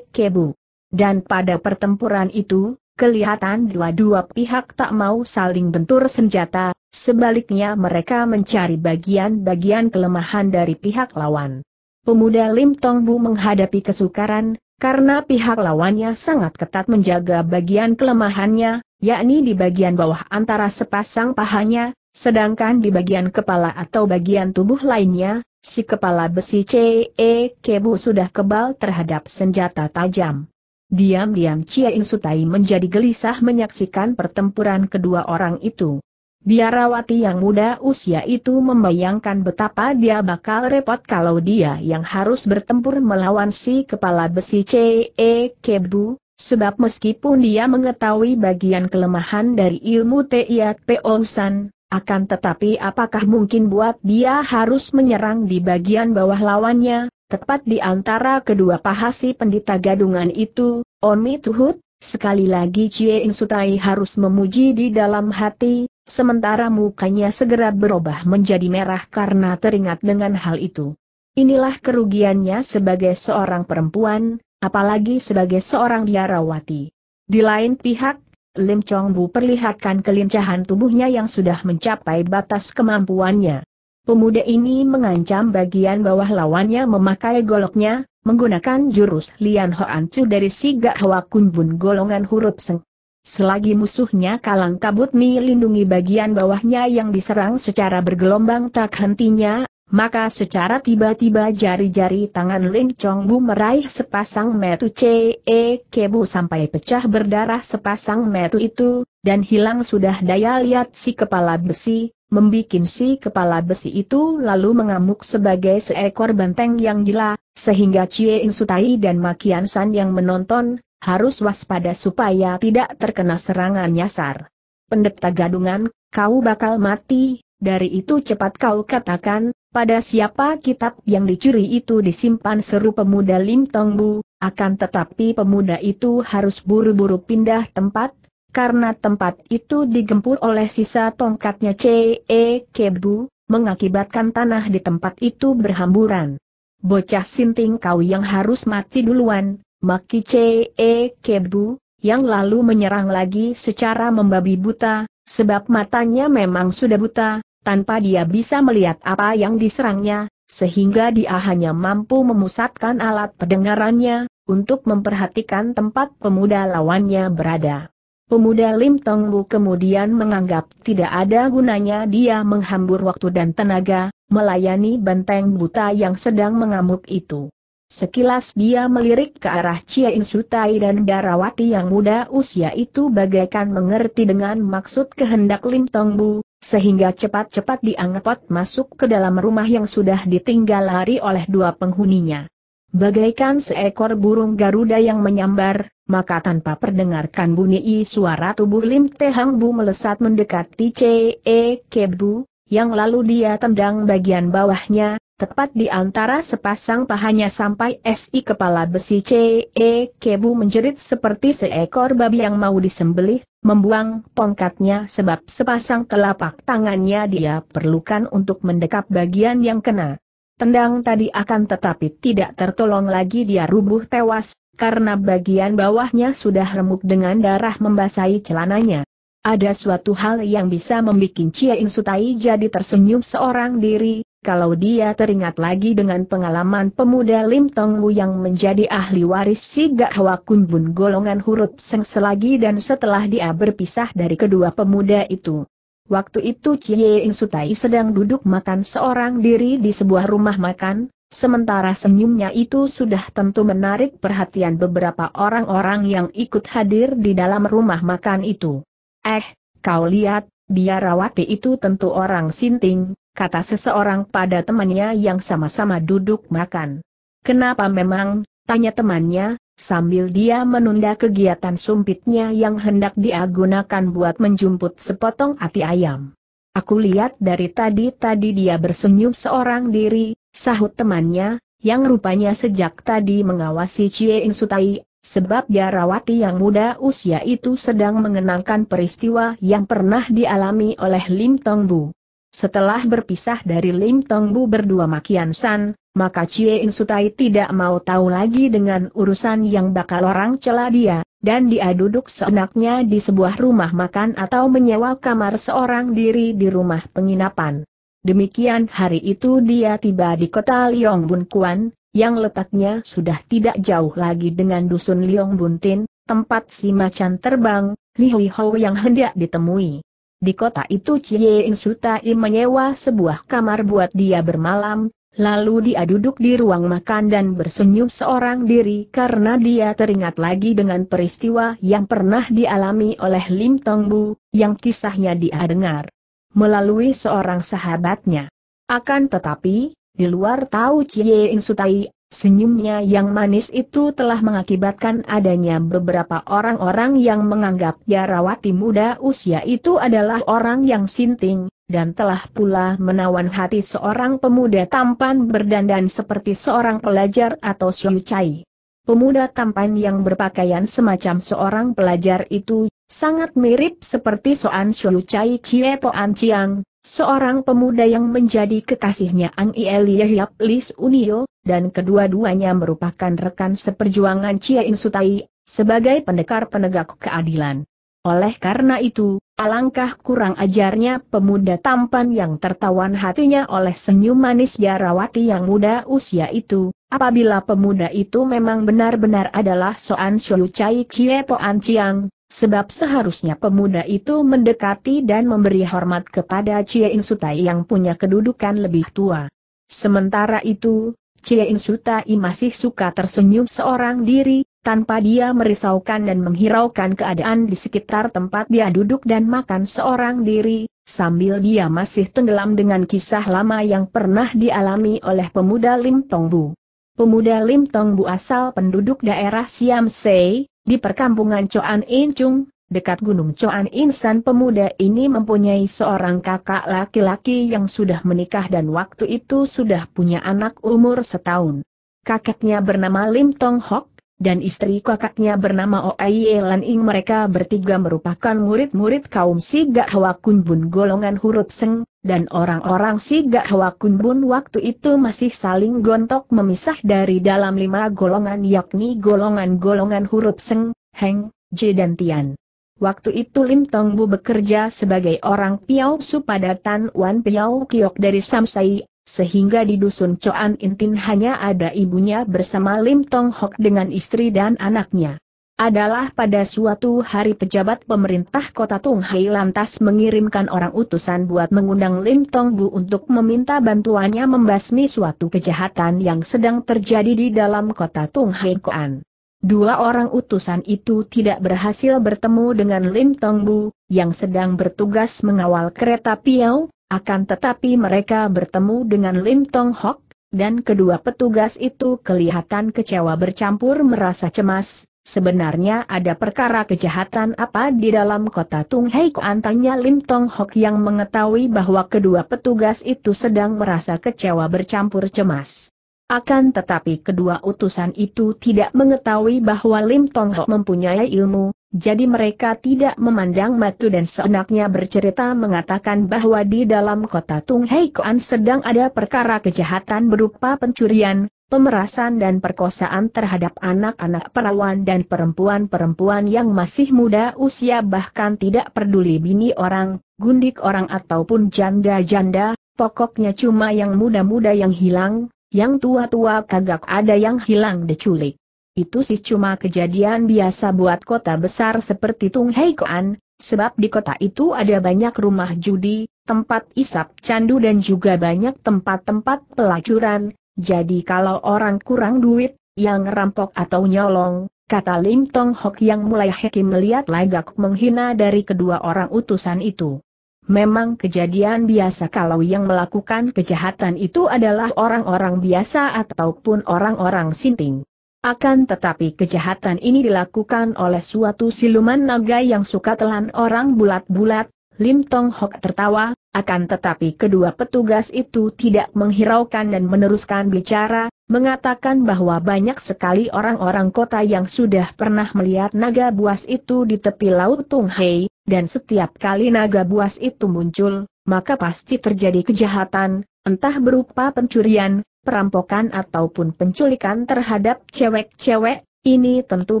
Bu. Dan pada pertempuran itu, kelihatan dua-dua pihak tak mau saling bentur senjata, sebaliknya mereka mencari bagian-bagian kelemahan dari pihak lawan. Pemuda Lim Tong Bu menghadapi kesukaran, karena pihak lawannya sangat ketat menjaga bagian kelemahannya, yakni di bagian bawah antara sepasang pahanya, sedangkan di bagian kepala atau bagian tubuh lainnya, si kepala besi C.E. Kebu sudah kebal terhadap senjata tajam. Diam-diam Chia Insutai menjadi gelisah menyaksikan pertempuran kedua orang itu. Biarawati yang muda usia itu membayangkan betapa dia bakal repot kalau dia yang harus bertempur melawan si kepala besi C.E. Kebu, sebab meskipun dia mengetahui bagian kelemahan dari ilmu Tiak Peosan, akan tetapi apakah mungkin buat dia harus menyerang di bagian bawah lawannya, tepat di antara kedua pahasi pendita gadungan itu, Omi Tuhut, Sekali lagi Cie Sutai harus memuji di dalam hati, sementara mukanya segera berubah menjadi merah karena teringat dengan hal itu. Inilah kerugiannya sebagai seorang perempuan, apalagi sebagai seorang biarawati. Di lain pihak, Lim Chong Bu perlihatkan kelincahan tubuhnya yang sudah mencapai batas kemampuannya. Pemuda ini mengancam bagian bawah lawannya memakai goloknya, menggunakan jurus Lian Hoan Chu dari Siga Hwa Kun Bun golongan huruf Seng. Selagi musuhnya kalang kabut melindungi bagian bawahnya yang diserang secara bergelombang tak hentinya, maka secara tiba-tiba jari-jari tangan Lin Chong Bu meraih sepasang metu c CE Kebu sampai pecah berdarah sepasang metu itu, dan hilang sudah daya lihat si kepala besi, membikin si kepala besi itu lalu mengamuk sebagai seekor benteng yang gila, sehingga Cie Insutai dan Makian San yang menonton, harus waspada supaya tidak terkena serangan nyasar. Pendeta gadungan, kau bakal mati, dari itu cepat kau katakan, pada siapa kitab yang dicuri itu disimpan seru pemuda Lim Bu, akan tetapi pemuda itu harus buru-buru pindah tempat, karena tempat itu digempur oleh sisa tongkatnya C.E. Kebu, mengakibatkan tanah di tempat itu berhamburan. Bocah sinting kau yang harus mati duluan, maki C.E. Kebu, yang lalu menyerang lagi secara membabi buta, sebab matanya memang sudah buta, tanpa dia bisa melihat apa yang diserangnya, sehingga dia hanya mampu memusatkan alat pendengarannya, untuk memperhatikan tempat pemuda lawannya berada. Pemuda Lim Wu kemudian menganggap tidak ada gunanya dia menghambur waktu dan tenaga, melayani benteng buta yang sedang mengamuk itu. Sekilas dia melirik ke arah In Insutai dan Darawati yang muda usia itu bagaikan mengerti dengan maksud kehendak Lim Bu, sehingga cepat-cepat diangkat masuk ke dalam rumah yang sudah ditinggal lari oleh dua penghuninya. Bagaikan seekor burung Garuda yang menyambar, maka tanpa perdengarkan bunyi suara tubuh Lim Te Hang Bu melesat mendekati C.E. Kebu, yang lalu dia tendang bagian bawahnya, tepat di antara sepasang pahanya sampai SI kepala besi C.E. Kebu menjerit seperti seekor babi yang mau disembelih, membuang tongkatnya sebab sepasang telapak tangannya dia perlukan untuk mendekap bagian yang kena. Tendang tadi akan tetapi tidak tertolong lagi dia rubuh tewas, karena bagian bawahnya sudah remuk dengan darah membasahi celananya. Ada suatu hal yang bisa membuat Cia Insutai jadi tersenyum seorang diri, kalau dia teringat lagi dengan pengalaman pemuda Lim Tong Wu yang menjadi ahli waris si Gak Hwa Kun Bun golongan huruf Seng selagi dan setelah dia berpisah dari kedua pemuda itu. Waktu itu Cie Ing Sutai sedang duduk makan seorang diri di sebuah rumah makan, sementara senyumnya itu sudah tentu menarik perhatian beberapa orang-orang yang ikut hadir di dalam rumah makan itu. Eh, kau lihat, biarawati itu tentu orang sinting, kata seseorang pada temannya yang sama-sama duduk makan. Kenapa memang, tanya temannya, Sambil dia menunda kegiatan sumpitnya yang hendak dia gunakan buat menjumput sepotong hati ayam. Aku lihat dari tadi-tadi dia bersenyum seorang diri, sahut temannya, yang rupanya sejak tadi mengawasi Cie Ing Sutai, sebab Jarawati yang muda usia itu sedang mengenangkan peristiwa yang pernah dialami oleh Lim Tong Bu. Setelah berpisah dari Lim Tong Bu berdua Makian San, maka Cie In Sutai tidak mau tahu lagi dengan urusan yang bakal orang celah dia, dan dia duduk seenaknya di sebuah rumah makan atau menyewa kamar seorang diri di rumah penginapan. Demikian hari itu dia tiba di kota Liong Kuan, yang letaknya sudah tidak jauh lagi dengan dusun Liong Buntin, tempat si macan terbang, Li Hui Ho yang hendak ditemui. Di kota itu Cie Ing Sutai menyewa sebuah kamar buat dia bermalam, lalu dia duduk di ruang makan dan bersenyum seorang diri karena dia teringat lagi dengan peristiwa yang pernah dialami oleh Lim Tong Bu, yang kisahnya dia dengar melalui seorang sahabatnya. Akan tetapi, di luar tahu Cie In Sutai, Senyumnya yang manis itu telah mengakibatkan adanya beberapa orang-orang yang menganggap Yarawati muda usia itu adalah orang yang sinting, dan telah pula menawan hati seorang pemuda tampan berdandan seperti seorang pelajar atau syucai. Pemuda tampan yang berpakaian semacam seorang pelajar itu, sangat mirip seperti Soan Syucai Chie Toan Chiang, seorang pemuda yang menjadi kekasihnya Ang Ieli Yehyap Lis Unio, dan kedua-duanya merupakan rekan seperjuangan Cia In Sutai, sebagai pendekar penegak keadilan. Oleh karena itu, alangkah kurang ajarnya pemuda tampan yang tertawan hatinya oleh senyum manis Jarawati yang muda usia itu, apabila pemuda itu memang benar-benar adalah Soan Shou Chai Chie Poan Chiang, sebab seharusnya pemuda itu mendekati dan memberi hormat kepada Chie In Sutai yang punya kedudukan lebih tua. Sementara itu, Cie Insutai masih suka tersenyum seorang diri, tanpa dia merisaukan dan menghiraukan keadaan di sekitar tempat dia duduk dan makan seorang diri, sambil dia masih tenggelam dengan kisah lama yang pernah dialami oleh pemuda Lim Tong Bu. Pemuda Lim Tong Bu asal penduduk daerah Siam Sei, di perkampungan Choan Chung dekat Gunung Coan insan pemuda ini mempunyai seorang kakak laki-laki yang sudah menikah dan waktu itu sudah punya anak umur setahun. Kakaknya bernama Lim Tong Hok, dan istri kakaknya bernama Oaye Lan Ing mereka bertiga merupakan murid-murid kaum si Gak Hwa bun golongan huruf Seng, dan orang-orang si Gak Hwa bun waktu itu masih saling gontok memisah dari dalam lima golongan yakni golongan-golongan huruf Seng, Heng, J dan Tian. Waktu itu Lim Tong Bu bekerja sebagai orang Piau Su pada Tan Wan Piau Kiok dari Samsai, sehingga di dusun Coan Intin hanya ada ibunya bersama Lim Tong Hok dengan istri dan anaknya. Adalah pada suatu hari pejabat pemerintah kota Tung Hai lantas mengirimkan orang utusan buat mengundang Lim Tong Bu untuk meminta bantuannya membasmi suatu kejahatan yang sedang terjadi di dalam kota Tung Hai Koan. Dua orang utusan itu tidak berhasil bertemu dengan Lim Tong Bu, yang sedang bertugas mengawal kereta Piau, akan tetapi mereka bertemu dengan Lim Tong Hok, dan kedua petugas itu kelihatan kecewa bercampur merasa cemas. Sebenarnya ada perkara kejahatan apa di dalam kota Tung Hei Kuan tanya Lim Tong Hok yang mengetahui bahwa kedua petugas itu sedang merasa kecewa bercampur cemas. Akan tetapi kedua utusan itu tidak mengetahui bahwa Lim Tong Ho mempunyai ilmu, jadi mereka tidak memandang matu dan seenaknya bercerita mengatakan bahwa di dalam kota Tung Hei Koan sedang ada perkara kejahatan berupa pencurian, pemerasan dan perkosaan terhadap anak-anak perawan dan perempuan-perempuan yang masih muda usia bahkan tidak peduli bini orang, gundik orang ataupun janda-janda, pokoknya cuma yang muda-muda yang hilang, yang tua-tua kagak ada yang hilang diculik. Itu sih cuma kejadian biasa buat kota besar seperti Tung Koan, sebab di kota itu ada banyak rumah judi, tempat isap candu dan juga banyak tempat-tempat pelacuran, jadi kalau orang kurang duit, yang rampok atau nyolong, kata Lim Tong Hok yang mulai hekim melihat lagak menghina dari kedua orang utusan itu. Memang kejadian biasa kalau yang melakukan kejahatan itu adalah orang-orang biasa ataupun orang-orang sinting. Akan tetapi kejahatan ini dilakukan oleh suatu siluman naga yang suka telan orang bulat-bulat, Lim Tong Hok tertawa, akan tetapi kedua petugas itu tidak menghiraukan dan meneruskan bicara, mengatakan bahwa banyak sekali orang-orang kota yang sudah pernah melihat naga buas itu di tepi laut Tung Hei, dan setiap kali naga buas itu muncul, maka pasti terjadi kejahatan, entah berupa pencurian, perampokan ataupun penculikan terhadap cewek-cewek, ini tentu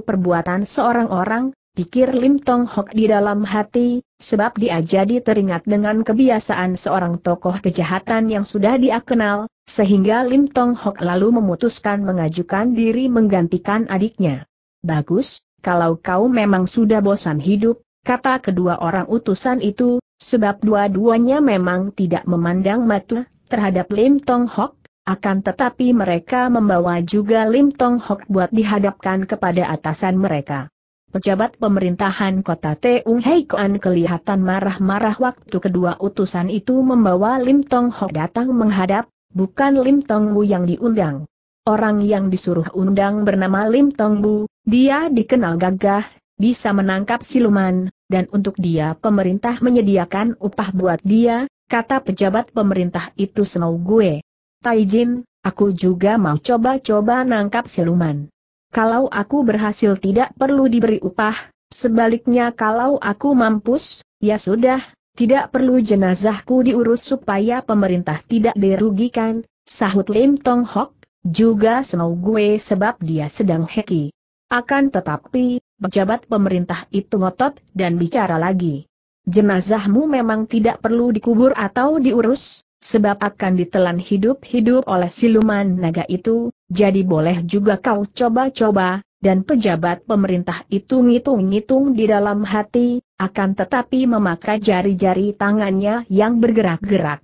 perbuatan seorang orang, pikir Lim Tong Hok di dalam hati, sebab dia jadi teringat dengan kebiasaan seorang tokoh kejahatan yang sudah dia kenal, sehingga Lim Tong Hok lalu memutuskan mengajukan diri menggantikan adiknya. Bagus, kalau kau memang sudah bosan hidup, kata kedua orang utusan itu, sebab dua-duanya memang tidak memandang mata terhadap Lim Tong Hok, akan tetapi mereka membawa juga Lim Tong Hok buat dihadapkan kepada atasan mereka. Pejabat pemerintahan kota Teung Hei Kuan kelihatan marah-marah waktu kedua utusan itu membawa Lim Tong Hok datang menghadap, bukan Lim Tong Wu yang diundang. Orang yang disuruh undang bernama Lim Tong Bu, dia dikenal gagah, bisa menangkap siluman, dan untuk dia pemerintah menyediakan upah buat dia, kata pejabat pemerintah itu senau gue. Taijin, aku juga mau coba-coba nangkap siluman. Kalau aku berhasil tidak perlu diberi upah, sebaliknya kalau aku mampus, ya sudah, tidak perlu jenazahku diurus supaya pemerintah tidak dirugikan, sahut Lim Tong Hok, juga senau gue sebab dia sedang heki. Akan tetapi, pejabat pemerintah itu ngotot dan bicara lagi. Jenazahmu memang tidak perlu dikubur atau diurus, sebab akan ditelan hidup-hidup oleh siluman naga itu, jadi boleh juga kau coba-coba, dan pejabat pemerintah itu ngitung-ngitung di dalam hati, akan tetapi memakai jari-jari tangannya yang bergerak-gerak.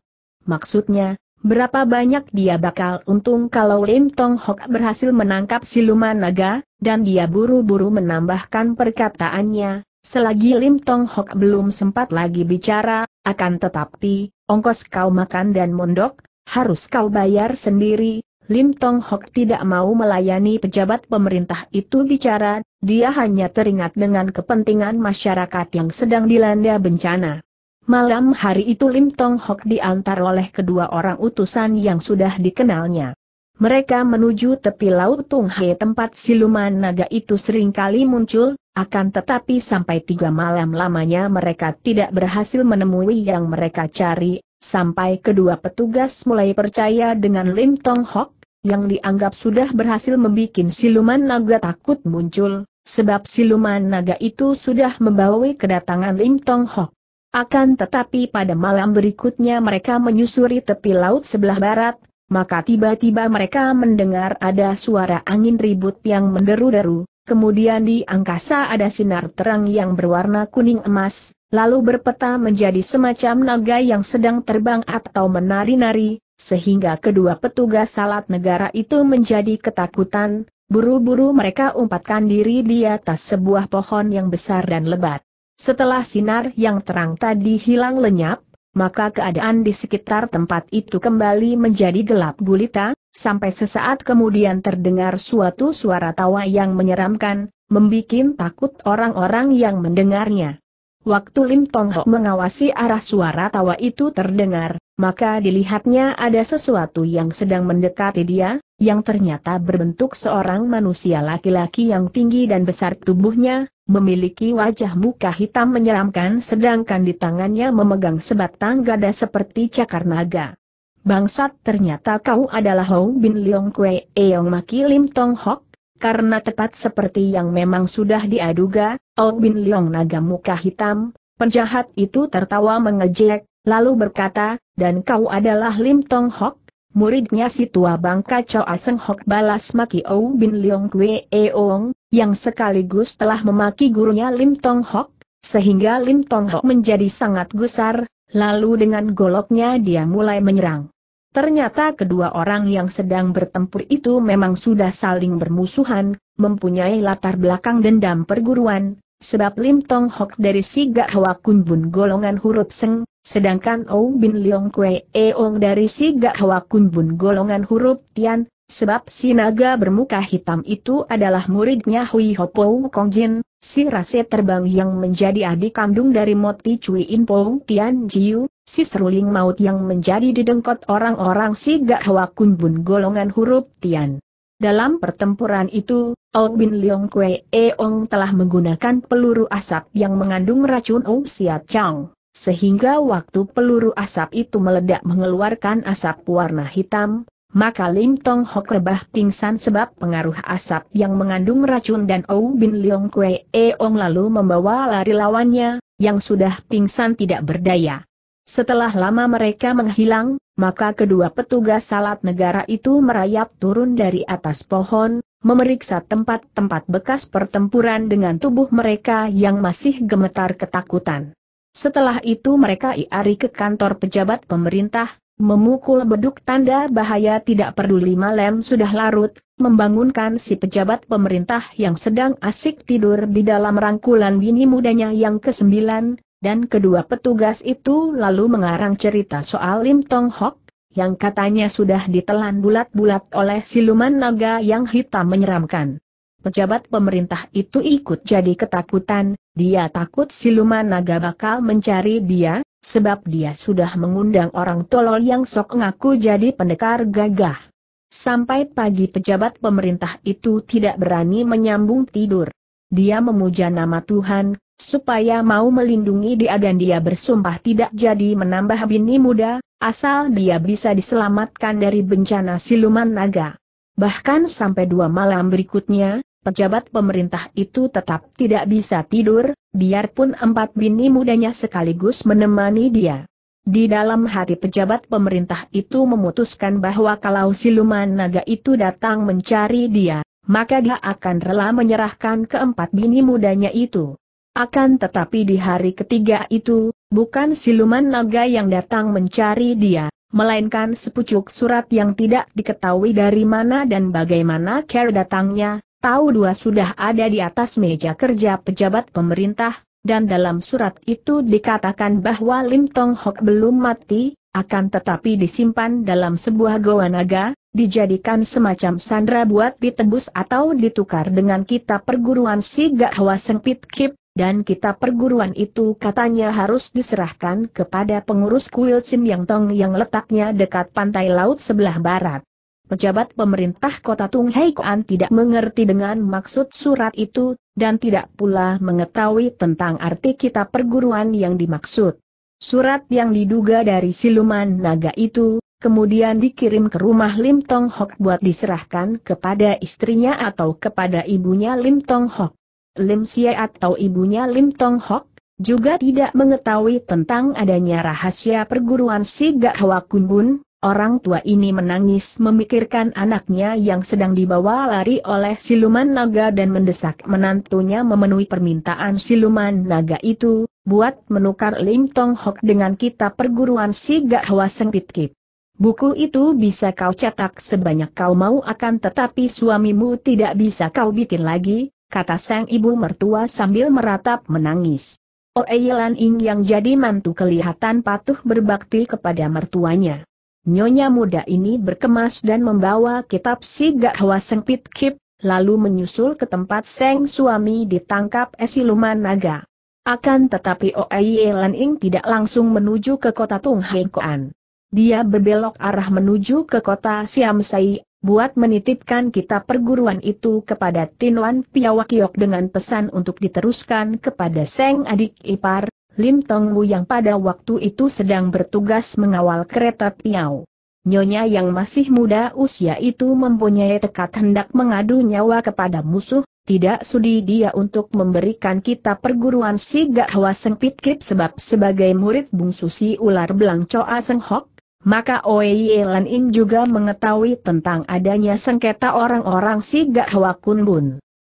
Maksudnya, Berapa banyak dia bakal untung kalau Lim Tong Hok berhasil menangkap siluman naga, dan dia buru-buru menambahkan perkataannya, selagi Lim Tong Hok belum sempat lagi bicara, akan tetapi, ongkos kau makan dan mondok, harus kau bayar sendiri, Lim Tong Hok tidak mau melayani pejabat pemerintah itu bicara, dia hanya teringat dengan kepentingan masyarakat yang sedang dilanda bencana. Malam hari itu Lim Tong Hok diantar oleh kedua orang utusan yang sudah dikenalnya. Mereka menuju tepi laut Tung He tempat siluman naga itu sering kali muncul, akan tetapi sampai tiga malam lamanya mereka tidak berhasil menemui yang mereka cari, sampai kedua petugas mulai percaya dengan Lim Tong Hok, yang dianggap sudah berhasil membuat siluman naga takut muncul, sebab siluman naga itu sudah membawa kedatangan Lim Tong Hok. Akan tetapi pada malam berikutnya mereka menyusuri tepi laut sebelah barat, maka tiba-tiba mereka mendengar ada suara angin ribut yang menderu-deru, kemudian di angkasa ada sinar terang yang berwarna kuning emas, lalu berpeta menjadi semacam naga yang sedang terbang atau menari-nari, sehingga kedua petugas salat negara itu menjadi ketakutan, buru-buru mereka umpatkan diri di atas sebuah pohon yang besar dan lebat. Setelah sinar yang terang tadi hilang lenyap, maka keadaan di sekitar tempat itu kembali menjadi gelap gulita, sampai sesaat kemudian terdengar suatu suara tawa yang menyeramkan, membuat takut orang-orang yang mendengarnya. Waktu Lim Tong Ho mengawasi arah suara tawa itu terdengar, maka dilihatnya ada sesuatu yang sedang mendekati dia, yang ternyata berbentuk seorang manusia laki-laki yang tinggi dan besar tubuhnya, memiliki wajah muka hitam menyeramkan sedangkan di tangannya memegang sebatang gada seperti cakar naga. Bangsat ternyata kau adalah Hou Bin Leong Kwe Eong Maki Lim Tong Hok, karena tepat seperti yang memang sudah diaduga, Oh Bin Leong naga muka hitam, penjahat itu tertawa mengejek, lalu berkata, dan kau adalah Lim Tong Hok, muridnya si tua bangka Choa Seng Hok balas maki Oh Bin Leong Kwe e Ong, yang sekaligus telah memaki gurunya Lim Tong Hok, sehingga Lim Tong Hok menjadi sangat gusar, lalu dengan goloknya dia mulai menyerang. Ternyata kedua orang yang sedang bertempur itu memang sudah saling bermusuhan, mempunyai latar belakang dendam perguruan, sebab Lim Tong Hok dari Si Hwa Kun Bun golongan huruf Seng, sedangkan Ou Bin Leong Kwe Eong dari Si Hwa Kun Bun golongan huruf Tian, sebab si naga bermuka hitam itu adalah muridnya Hui Kong Jin, si rase terbang yang menjadi adik kandung dari Moti Cui In Pong Tian Jiu, si seruling maut yang menjadi didengkot orang-orang si Gak hawa golongan huruf Tian. Dalam pertempuran itu, Ao Bin Leong Kwe Eong telah menggunakan peluru asap yang mengandung racun Ou Siat Chang. Sehingga waktu peluru asap itu meledak mengeluarkan asap warna hitam, maka Lim Tong Hok rebah pingsan sebab pengaruh asap yang mengandung racun dan Ou Bin Leong Kwe Eong lalu membawa lari lawannya, yang sudah pingsan tidak berdaya. Setelah lama mereka menghilang, maka kedua petugas salat negara itu merayap turun dari atas pohon, memeriksa tempat-tempat bekas pertempuran dengan tubuh mereka yang masih gemetar ketakutan. Setelah itu mereka iari ke kantor pejabat pemerintah, memukul beduk tanda bahaya tidak peduli malam sudah larut, membangunkan si pejabat pemerintah yang sedang asik tidur di dalam rangkulan bini mudanya yang kesembilan, dan kedua petugas itu lalu mengarang cerita soal Lim Tong Hok, yang katanya sudah ditelan bulat-bulat oleh siluman naga yang hitam menyeramkan. Pejabat pemerintah itu ikut jadi ketakutan, dia takut siluman naga bakal mencari dia, sebab dia sudah mengundang orang tolol yang sok ngaku jadi pendekar gagah. Sampai pagi pejabat pemerintah itu tidak berani menyambung tidur. Dia memuja nama Tuhan, supaya mau melindungi dia dan dia bersumpah tidak jadi menambah bini muda, asal dia bisa diselamatkan dari bencana siluman naga. Bahkan sampai dua malam berikutnya, pejabat pemerintah itu tetap tidak bisa tidur, biarpun empat bini mudanya sekaligus menemani dia. Di dalam hati pejabat pemerintah itu memutuskan bahwa kalau siluman naga itu datang mencari dia, maka dia akan rela menyerahkan keempat bini mudanya itu. Akan tetapi di hari ketiga itu, bukan siluman naga yang datang mencari dia, melainkan sepucuk surat yang tidak diketahui dari mana dan bagaimana care datangnya, tahu dua sudah ada di atas meja kerja pejabat pemerintah, dan dalam surat itu dikatakan bahwa Lim Tong Hok belum mati, akan tetapi disimpan dalam sebuah goa naga, dijadikan semacam sandra buat ditebus atau ditukar dengan kitab perguruan Sigak Hwa Sengpit Kip, dan kitab perguruan itu katanya harus diserahkan kepada pengurus kuil Sin Yang Tong yang letaknya dekat pantai laut sebelah barat. Pejabat pemerintah kota Tung Hei Kuan tidak mengerti dengan maksud surat itu, dan tidak pula mengetahui tentang arti kitab perguruan yang dimaksud. Surat yang diduga dari siluman naga itu, kemudian dikirim ke rumah Lim Tong Hok buat diserahkan kepada istrinya atau kepada ibunya Lim Tong Hok. Lim Sia atau ibunya Lim Tong Hok, juga tidak mengetahui tentang adanya rahasia perguruan si Gak Hwa Kumbun, Orang tua ini menangis memikirkan anaknya yang sedang dibawa lari oleh siluman naga dan mendesak menantunya memenuhi permintaan siluman naga itu, buat menukar Lim Tong Hok dengan kitab perguruan si Gak Hwa Seng Kip. Buku itu bisa kau cetak sebanyak kau mau akan tetapi suamimu tidak bisa kau bikin lagi, kata sang ibu mertua sambil meratap menangis. Oeilan oh, Ing yang jadi mantu kelihatan patuh berbakti kepada mertuanya. Nyonya muda ini berkemas dan membawa kitab si Gakwa Sengpit Kip, lalu menyusul ke tempat sang suami ditangkap esiluman naga. Akan tetapi Oeilan oh, Ing tidak langsung menuju ke kota Tung Heng Dia berbelok arah menuju ke kota Siam Sai buat menitipkan kitab perguruan itu kepada Tinuan Piawakiok dengan pesan untuk diteruskan kepada Seng adik ipar, Lim Tong Wu yang pada waktu itu sedang bertugas mengawal kereta Piau. Nyonya yang masih muda usia itu mempunyai tekad hendak mengadu nyawa kepada musuh, tidak sudi dia untuk memberikan kitab perguruan si Hwa Seng kip sebab sebagai murid bungsu si ular belang Coa Seng Hok, maka Oi In juga mengetahui tentang adanya sengketa orang-orang si Gak Hwa Kun Bun.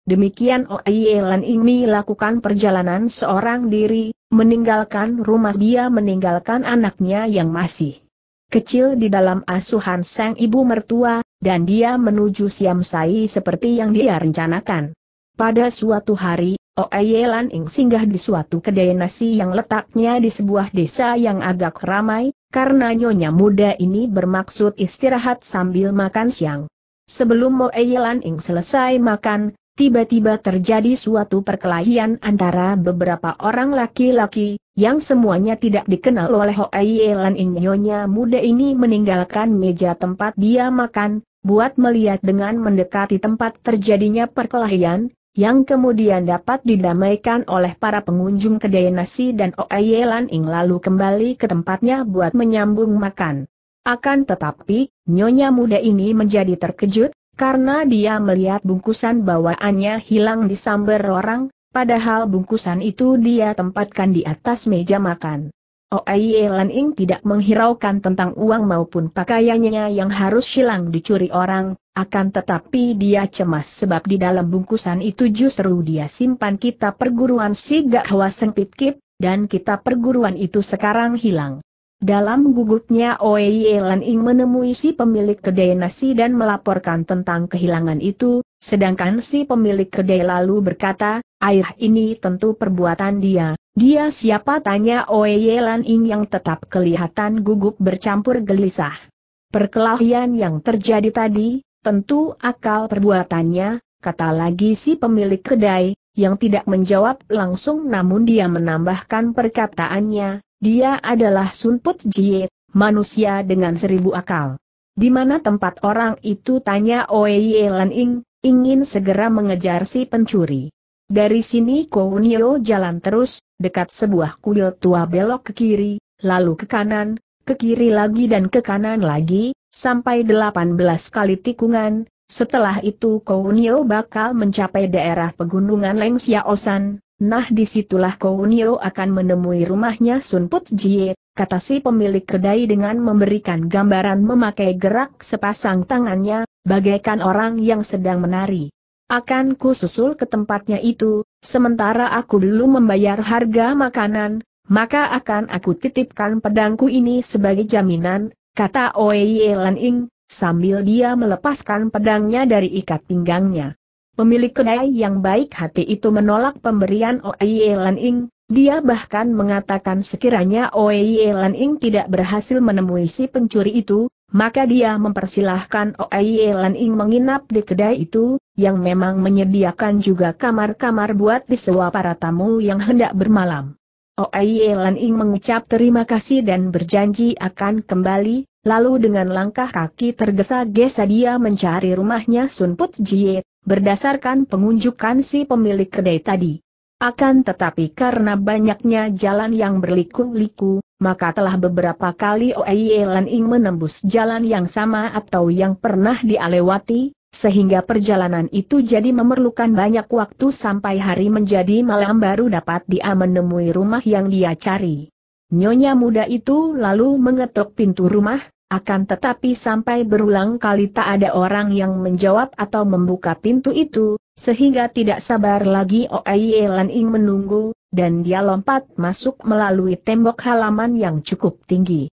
Demikian Oi In melakukan perjalanan seorang diri, meninggalkan rumah dia meninggalkan anaknya yang masih kecil di dalam asuhan sang ibu mertua, dan dia menuju Siam Sai seperti yang dia rencanakan. Pada suatu hari, Oayelan In singgah di suatu kedai nasi yang letaknya di sebuah desa yang agak ramai, karena nyonya muda ini bermaksud istirahat sambil makan siang. Sebelum Moe Yelan-ing selesai makan, tiba-tiba terjadi suatu perkelahian antara beberapa orang laki-laki, yang semuanya tidak dikenal oleh Moe Yelan-ing. Nyonya muda ini meninggalkan meja tempat dia makan, buat melihat dengan mendekati tempat terjadinya perkelahian, yang kemudian dapat didamaikan oleh para pengunjung kedai nasi dan Oye Lan Ing lalu kembali ke tempatnya buat menyambung makan. Akan tetapi, nyonya muda ini menjadi terkejut, karena dia melihat bungkusan bawaannya hilang di sambar orang, padahal bungkusan itu dia tempatkan di atas meja makan. Oye Lan Ing tidak menghiraukan tentang uang maupun pakaiannya yang harus hilang dicuri orang, akan tetapi dia cemas sebab di dalam bungkusan itu justru dia simpan kitab perguruan Sigakwa Sempit Kip, dan kitab perguruan itu sekarang hilang. Dalam gugupnya Oei Ing menemui si pemilik kedai nasi dan melaporkan tentang kehilangan itu, sedangkan si pemilik kedai lalu berkata, Ayah ini tentu perbuatan dia. Dia siapa tanya Oei Ing yang tetap kelihatan gugup bercampur gelisah. Perkelahian yang terjadi tadi, Tentu akal perbuatannya, kata lagi si pemilik kedai, yang tidak menjawab langsung namun dia menambahkan perkataannya, dia adalah Sunput Jie, manusia dengan seribu akal. Di mana tempat orang itu tanya Oeye Lan Ing, ingin segera mengejar si pencuri. Dari sini Kounio jalan terus, dekat sebuah kuil tua belok ke kiri, lalu ke kanan, ke kiri lagi dan ke kanan lagi, sampai 18 kali tikungan, setelah itu Kounio bakal mencapai daerah pegunungan Leng Xiaosan, nah disitulah Kounio akan menemui rumahnya Sun Put Jie, kata si pemilik kedai dengan memberikan gambaran memakai gerak sepasang tangannya, bagaikan orang yang sedang menari. Akan ku susul ke tempatnya itu, sementara aku dulu membayar harga makanan, maka akan aku titipkan pedangku ini sebagai jaminan, kata Oye Laning, sambil dia melepaskan pedangnya dari ikat pinggangnya. Pemilik kedai yang baik hati itu menolak pemberian Oye Laning, dia bahkan mengatakan sekiranya Oye Laning tidak berhasil menemui si pencuri itu, maka dia mempersilahkan Oye Laning menginap di kedai itu, yang memang menyediakan juga kamar-kamar buat disewa para tamu yang hendak bermalam. Oayelan oh, Ing mengucap terima kasih dan berjanji akan kembali, lalu dengan langkah kaki tergesa-gesa dia mencari rumahnya Sun Put Jie, berdasarkan pengunjukan si pemilik kedai tadi. Akan tetapi karena banyaknya jalan yang berliku-liku, maka telah beberapa kali Oayelan Ing menembus jalan yang sama atau yang pernah dialewati, sehingga perjalanan itu jadi memerlukan banyak waktu sampai hari menjadi malam baru dapat dia menemui rumah yang dia cari. Nyonya muda itu lalu mengetuk pintu rumah, akan tetapi sampai berulang kali tak ada orang yang menjawab atau membuka pintu itu, sehingga tidak sabar lagi Oie Lan Ing menunggu, dan dia lompat masuk melalui tembok halaman yang cukup tinggi.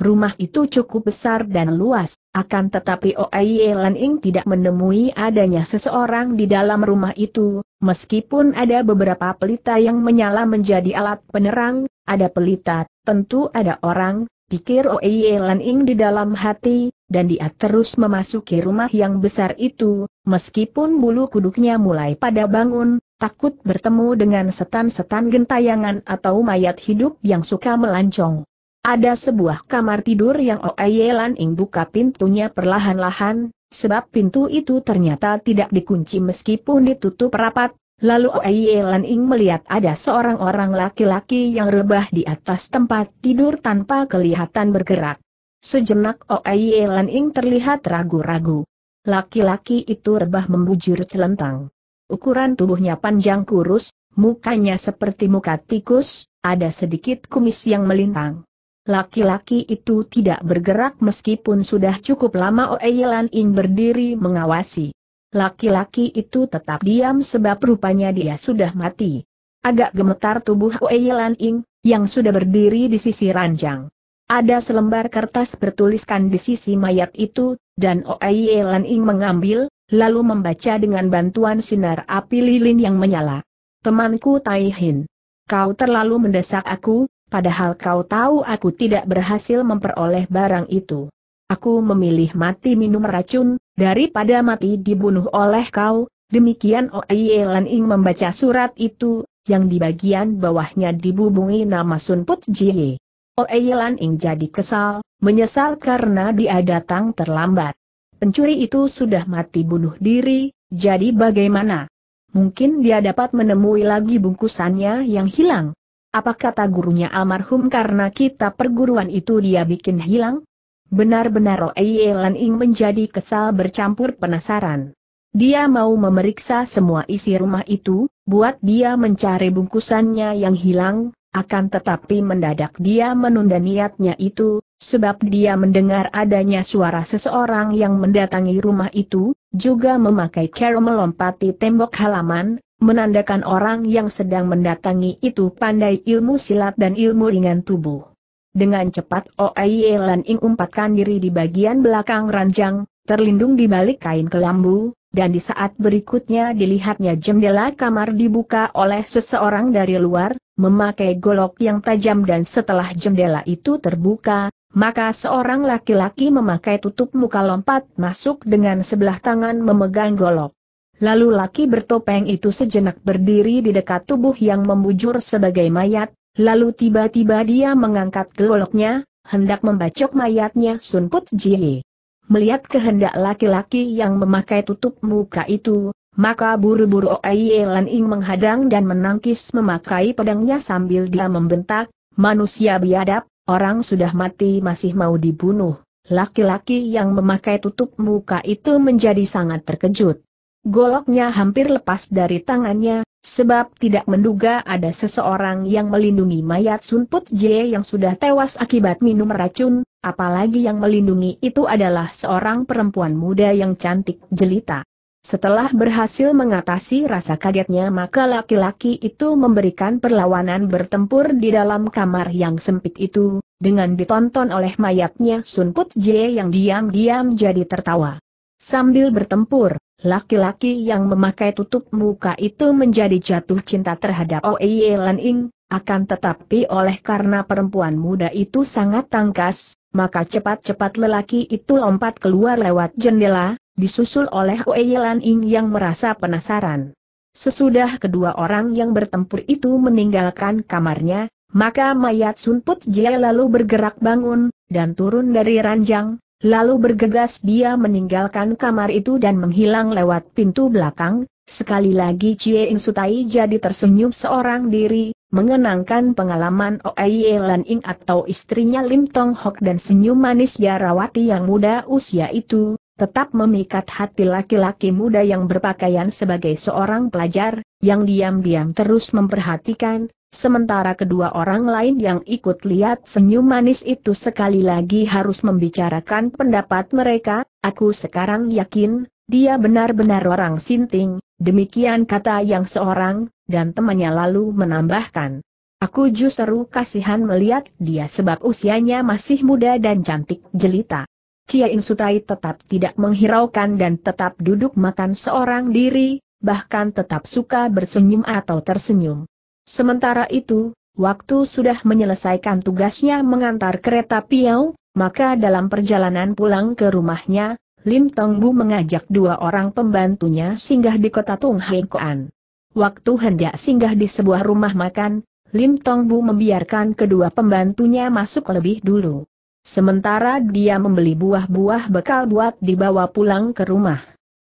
Rumah itu cukup besar dan luas, akan tetapi Oai Ing tidak menemui adanya seseorang di dalam rumah itu, meskipun ada beberapa pelita yang menyala menjadi alat penerang, ada pelita, tentu ada orang, pikir Oai Ing di dalam hati, dan dia terus memasuki rumah yang besar itu, meskipun bulu kuduknya mulai pada bangun, takut bertemu dengan setan-setan gentayangan atau mayat hidup yang suka melancong. Ada sebuah kamar tidur yang Oaye Lan Ing buka pintunya perlahan-lahan, sebab pintu itu ternyata tidak dikunci meskipun ditutup rapat. Lalu Oaye Lan Ing melihat ada seorang orang laki-laki yang rebah di atas tempat tidur tanpa kelihatan bergerak. Sejenak Oaye Lan Ing terlihat ragu-ragu. Laki-laki itu rebah membujur celentang. Ukuran tubuhnya panjang kurus, mukanya seperti muka tikus, ada sedikit kumis yang melintang. Laki-laki itu tidak bergerak meskipun sudah cukup lama Oeyelan Ing berdiri mengawasi. Laki-laki itu tetap diam sebab rupanya dia sudah mati. Agak gemetar tubuh Oeyelan Ing, yang sudah berdiri di sisi ranjang. Ada selembar kertas bertuliskan di sisi mayat itu, dan Oeyelan Ing mengambil, lalu membaca dengan bantuan sinar api lilin yang menyala. Temanku Taihin. Kau terlalu mendesak aku, Padahal kau tahu aku tidak berhasil memperoleh barang itu. Aku memilih mati minum racun, daripada mati dibunuh oleh kau, demikian Oie Lan membaca surat itu, yang di bagian bawahnya dibubungi nama Sun Put Jie. Oie Lan jadi kesal, menyesal karena dia datang terlambat. Pencuri itu sudah mati bunuh diri, jadi bagaimana? Mungkin dia dapat menemui lagi bungkusannya yang hilang. Apa kata gurunya almarhum karena kita perguruan itu dia bikin hilang? Benar-benar Oeye Ing menjadi kesal bercampur penasaran. Dia mau memeriksa semua isi rumah itu, buat dia mencari bungkusannya yang hilang, akan tetapi mendadak dia menunda niatnya itu, sebab dia mendengar adanya suara seseorang yang mendatangi rumah itu, juga memakai cara melompati tembok halaman, menandakan orang yang sedang mendatangi itu pandai ilmu silat dan ilmu ringan tubuh. Dengan cepat Oie Lan Ing umpatkan diri di bagian belakang ranjang, terlindung di balik kain kelambu, dan di saat berikutnya dilihatnya jendela kamar dibuka oleh seseorang dari luar, memakai golok yang tajam dan setelah jendela itu terbuka, maka seorang laki-laki memakai tutup muka lompat masuk dengan sebelah tangan memegang golok. Lalu laki bertopeng itu sejenak berdiri di dekat tubuh yang membujur sebagai mayat, lalu tiba-tiba dia mengangkat goloknya, hendak membacok mayatnya Sun Put Jie. Melihat kehendak laki-laki yang memakai tutup muka itu, maka buru-buru Oie Lan Ing menghadang dan menangkis memakai pedangnya sambil dia membentak, manusia biadab, orang sudah mati masih mau dibunuh. Laki-laki yang memakai tutup muka itu menjadi sangat terkejut. Goloknya hampir lepas dari tangannya, sebab tidak menduga ada seseorang yang melindungi mayat Sunput Jie yang sudah tewas akibat minum racun, apalagi yang melindungi itu adalah seorang perempuan muda yang cantik jelita. Setelah berhasil mengatasi rasa kagetnya maka laki-laki itu memberikan perlawanan bertempur di dalam kamar yang sempit itu, dengan ditonton oleh mayatnya Sunput Jie yang diam-diam jadi tertawa. Sambil bertempur, laki-laki yang memakai tutup muka itu menjadi jatuh cinta terhadap Oeye Lan Ing, akan tetapi oleh karena perempuan muda itu sangat tangkas, maka cepat-cepat lelaki itu lompat keluar lewat jendela, disusul oleh Oeye Lan Ing yang merasa penasaran. Sesudah kedua orang yang bertempur itu meninggalkan kamarnya, maka mayat Sunput Jie lalu bergerak bangun, dan turun dari ranjang, Lalu bergegas dia meninggalkan kamar itu dan menghilang lewat pintu belakang, sekali lagi Chie Ing Sutai jadi tersenyum seorang diri, mengenangkan pengalaman Oeye Lan Ing atau istrinya Lim Tong Hok dan senyum manis Yarawati yang muda usia itu, tetap memikat hati laki-laki muda yang berpakaian sebagai seorang pelajar, yang diam-diam terus memperhatikan, Sementara kedua orang lain yang ikut lihat senyum manis itu sekali lagi harus membicarakan pendapat mereka, aku sekarang yakin, dia benar-benar orang sinting, demikian kata yang seorang, dan temannya lalu menambahkan. Aku justru kasihan melihat dia sebab usianya masih muda dan cantik jelita. Cia Insutai tetap tidak menghiraukan dan tetap duduk makan seorang diri, bahkan tetap suka bersenyum atau tersenyum. Sementara itu, waktu sudah menyelesaikan tugasnya mengantar kereta Piau, maka dalam perjalanan pulang ke rumahnya, Lim Tong Bu mengajak dua orang pembantunya singgah di kota Tung Hei Koan. Waktu hendak singgah di sebuah rumah makan, Lim Tong Bu membiarkan kedua pembantunya masuk lebih dulu. Sementara dia membeli buah-buah bekal buat dibawa pulang ke rumah.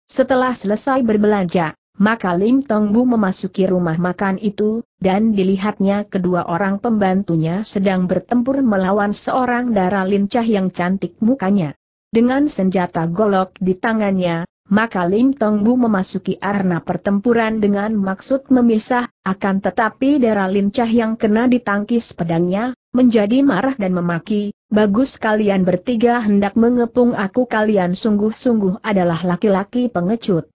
Setelah selesai berbelanja, maka Lim Tong Bu memasuki rumah makan itu, dan dilihatnya kedua orang pembantunya sedang bertempur melawan seorang darah lincah yang cantik mukanya. Dengan senjata golok di tangannya, maka Lim Tong Bu memasuki arena pertempuran dengan maksud memisah, akan tetapi darah lincah yang kena ditangkis pedangnya, menjadi marah dan memaki, bagus kalian bertiga hendak mengepung aku kalian sungguh-sungguh adalah laki-laki pengecut.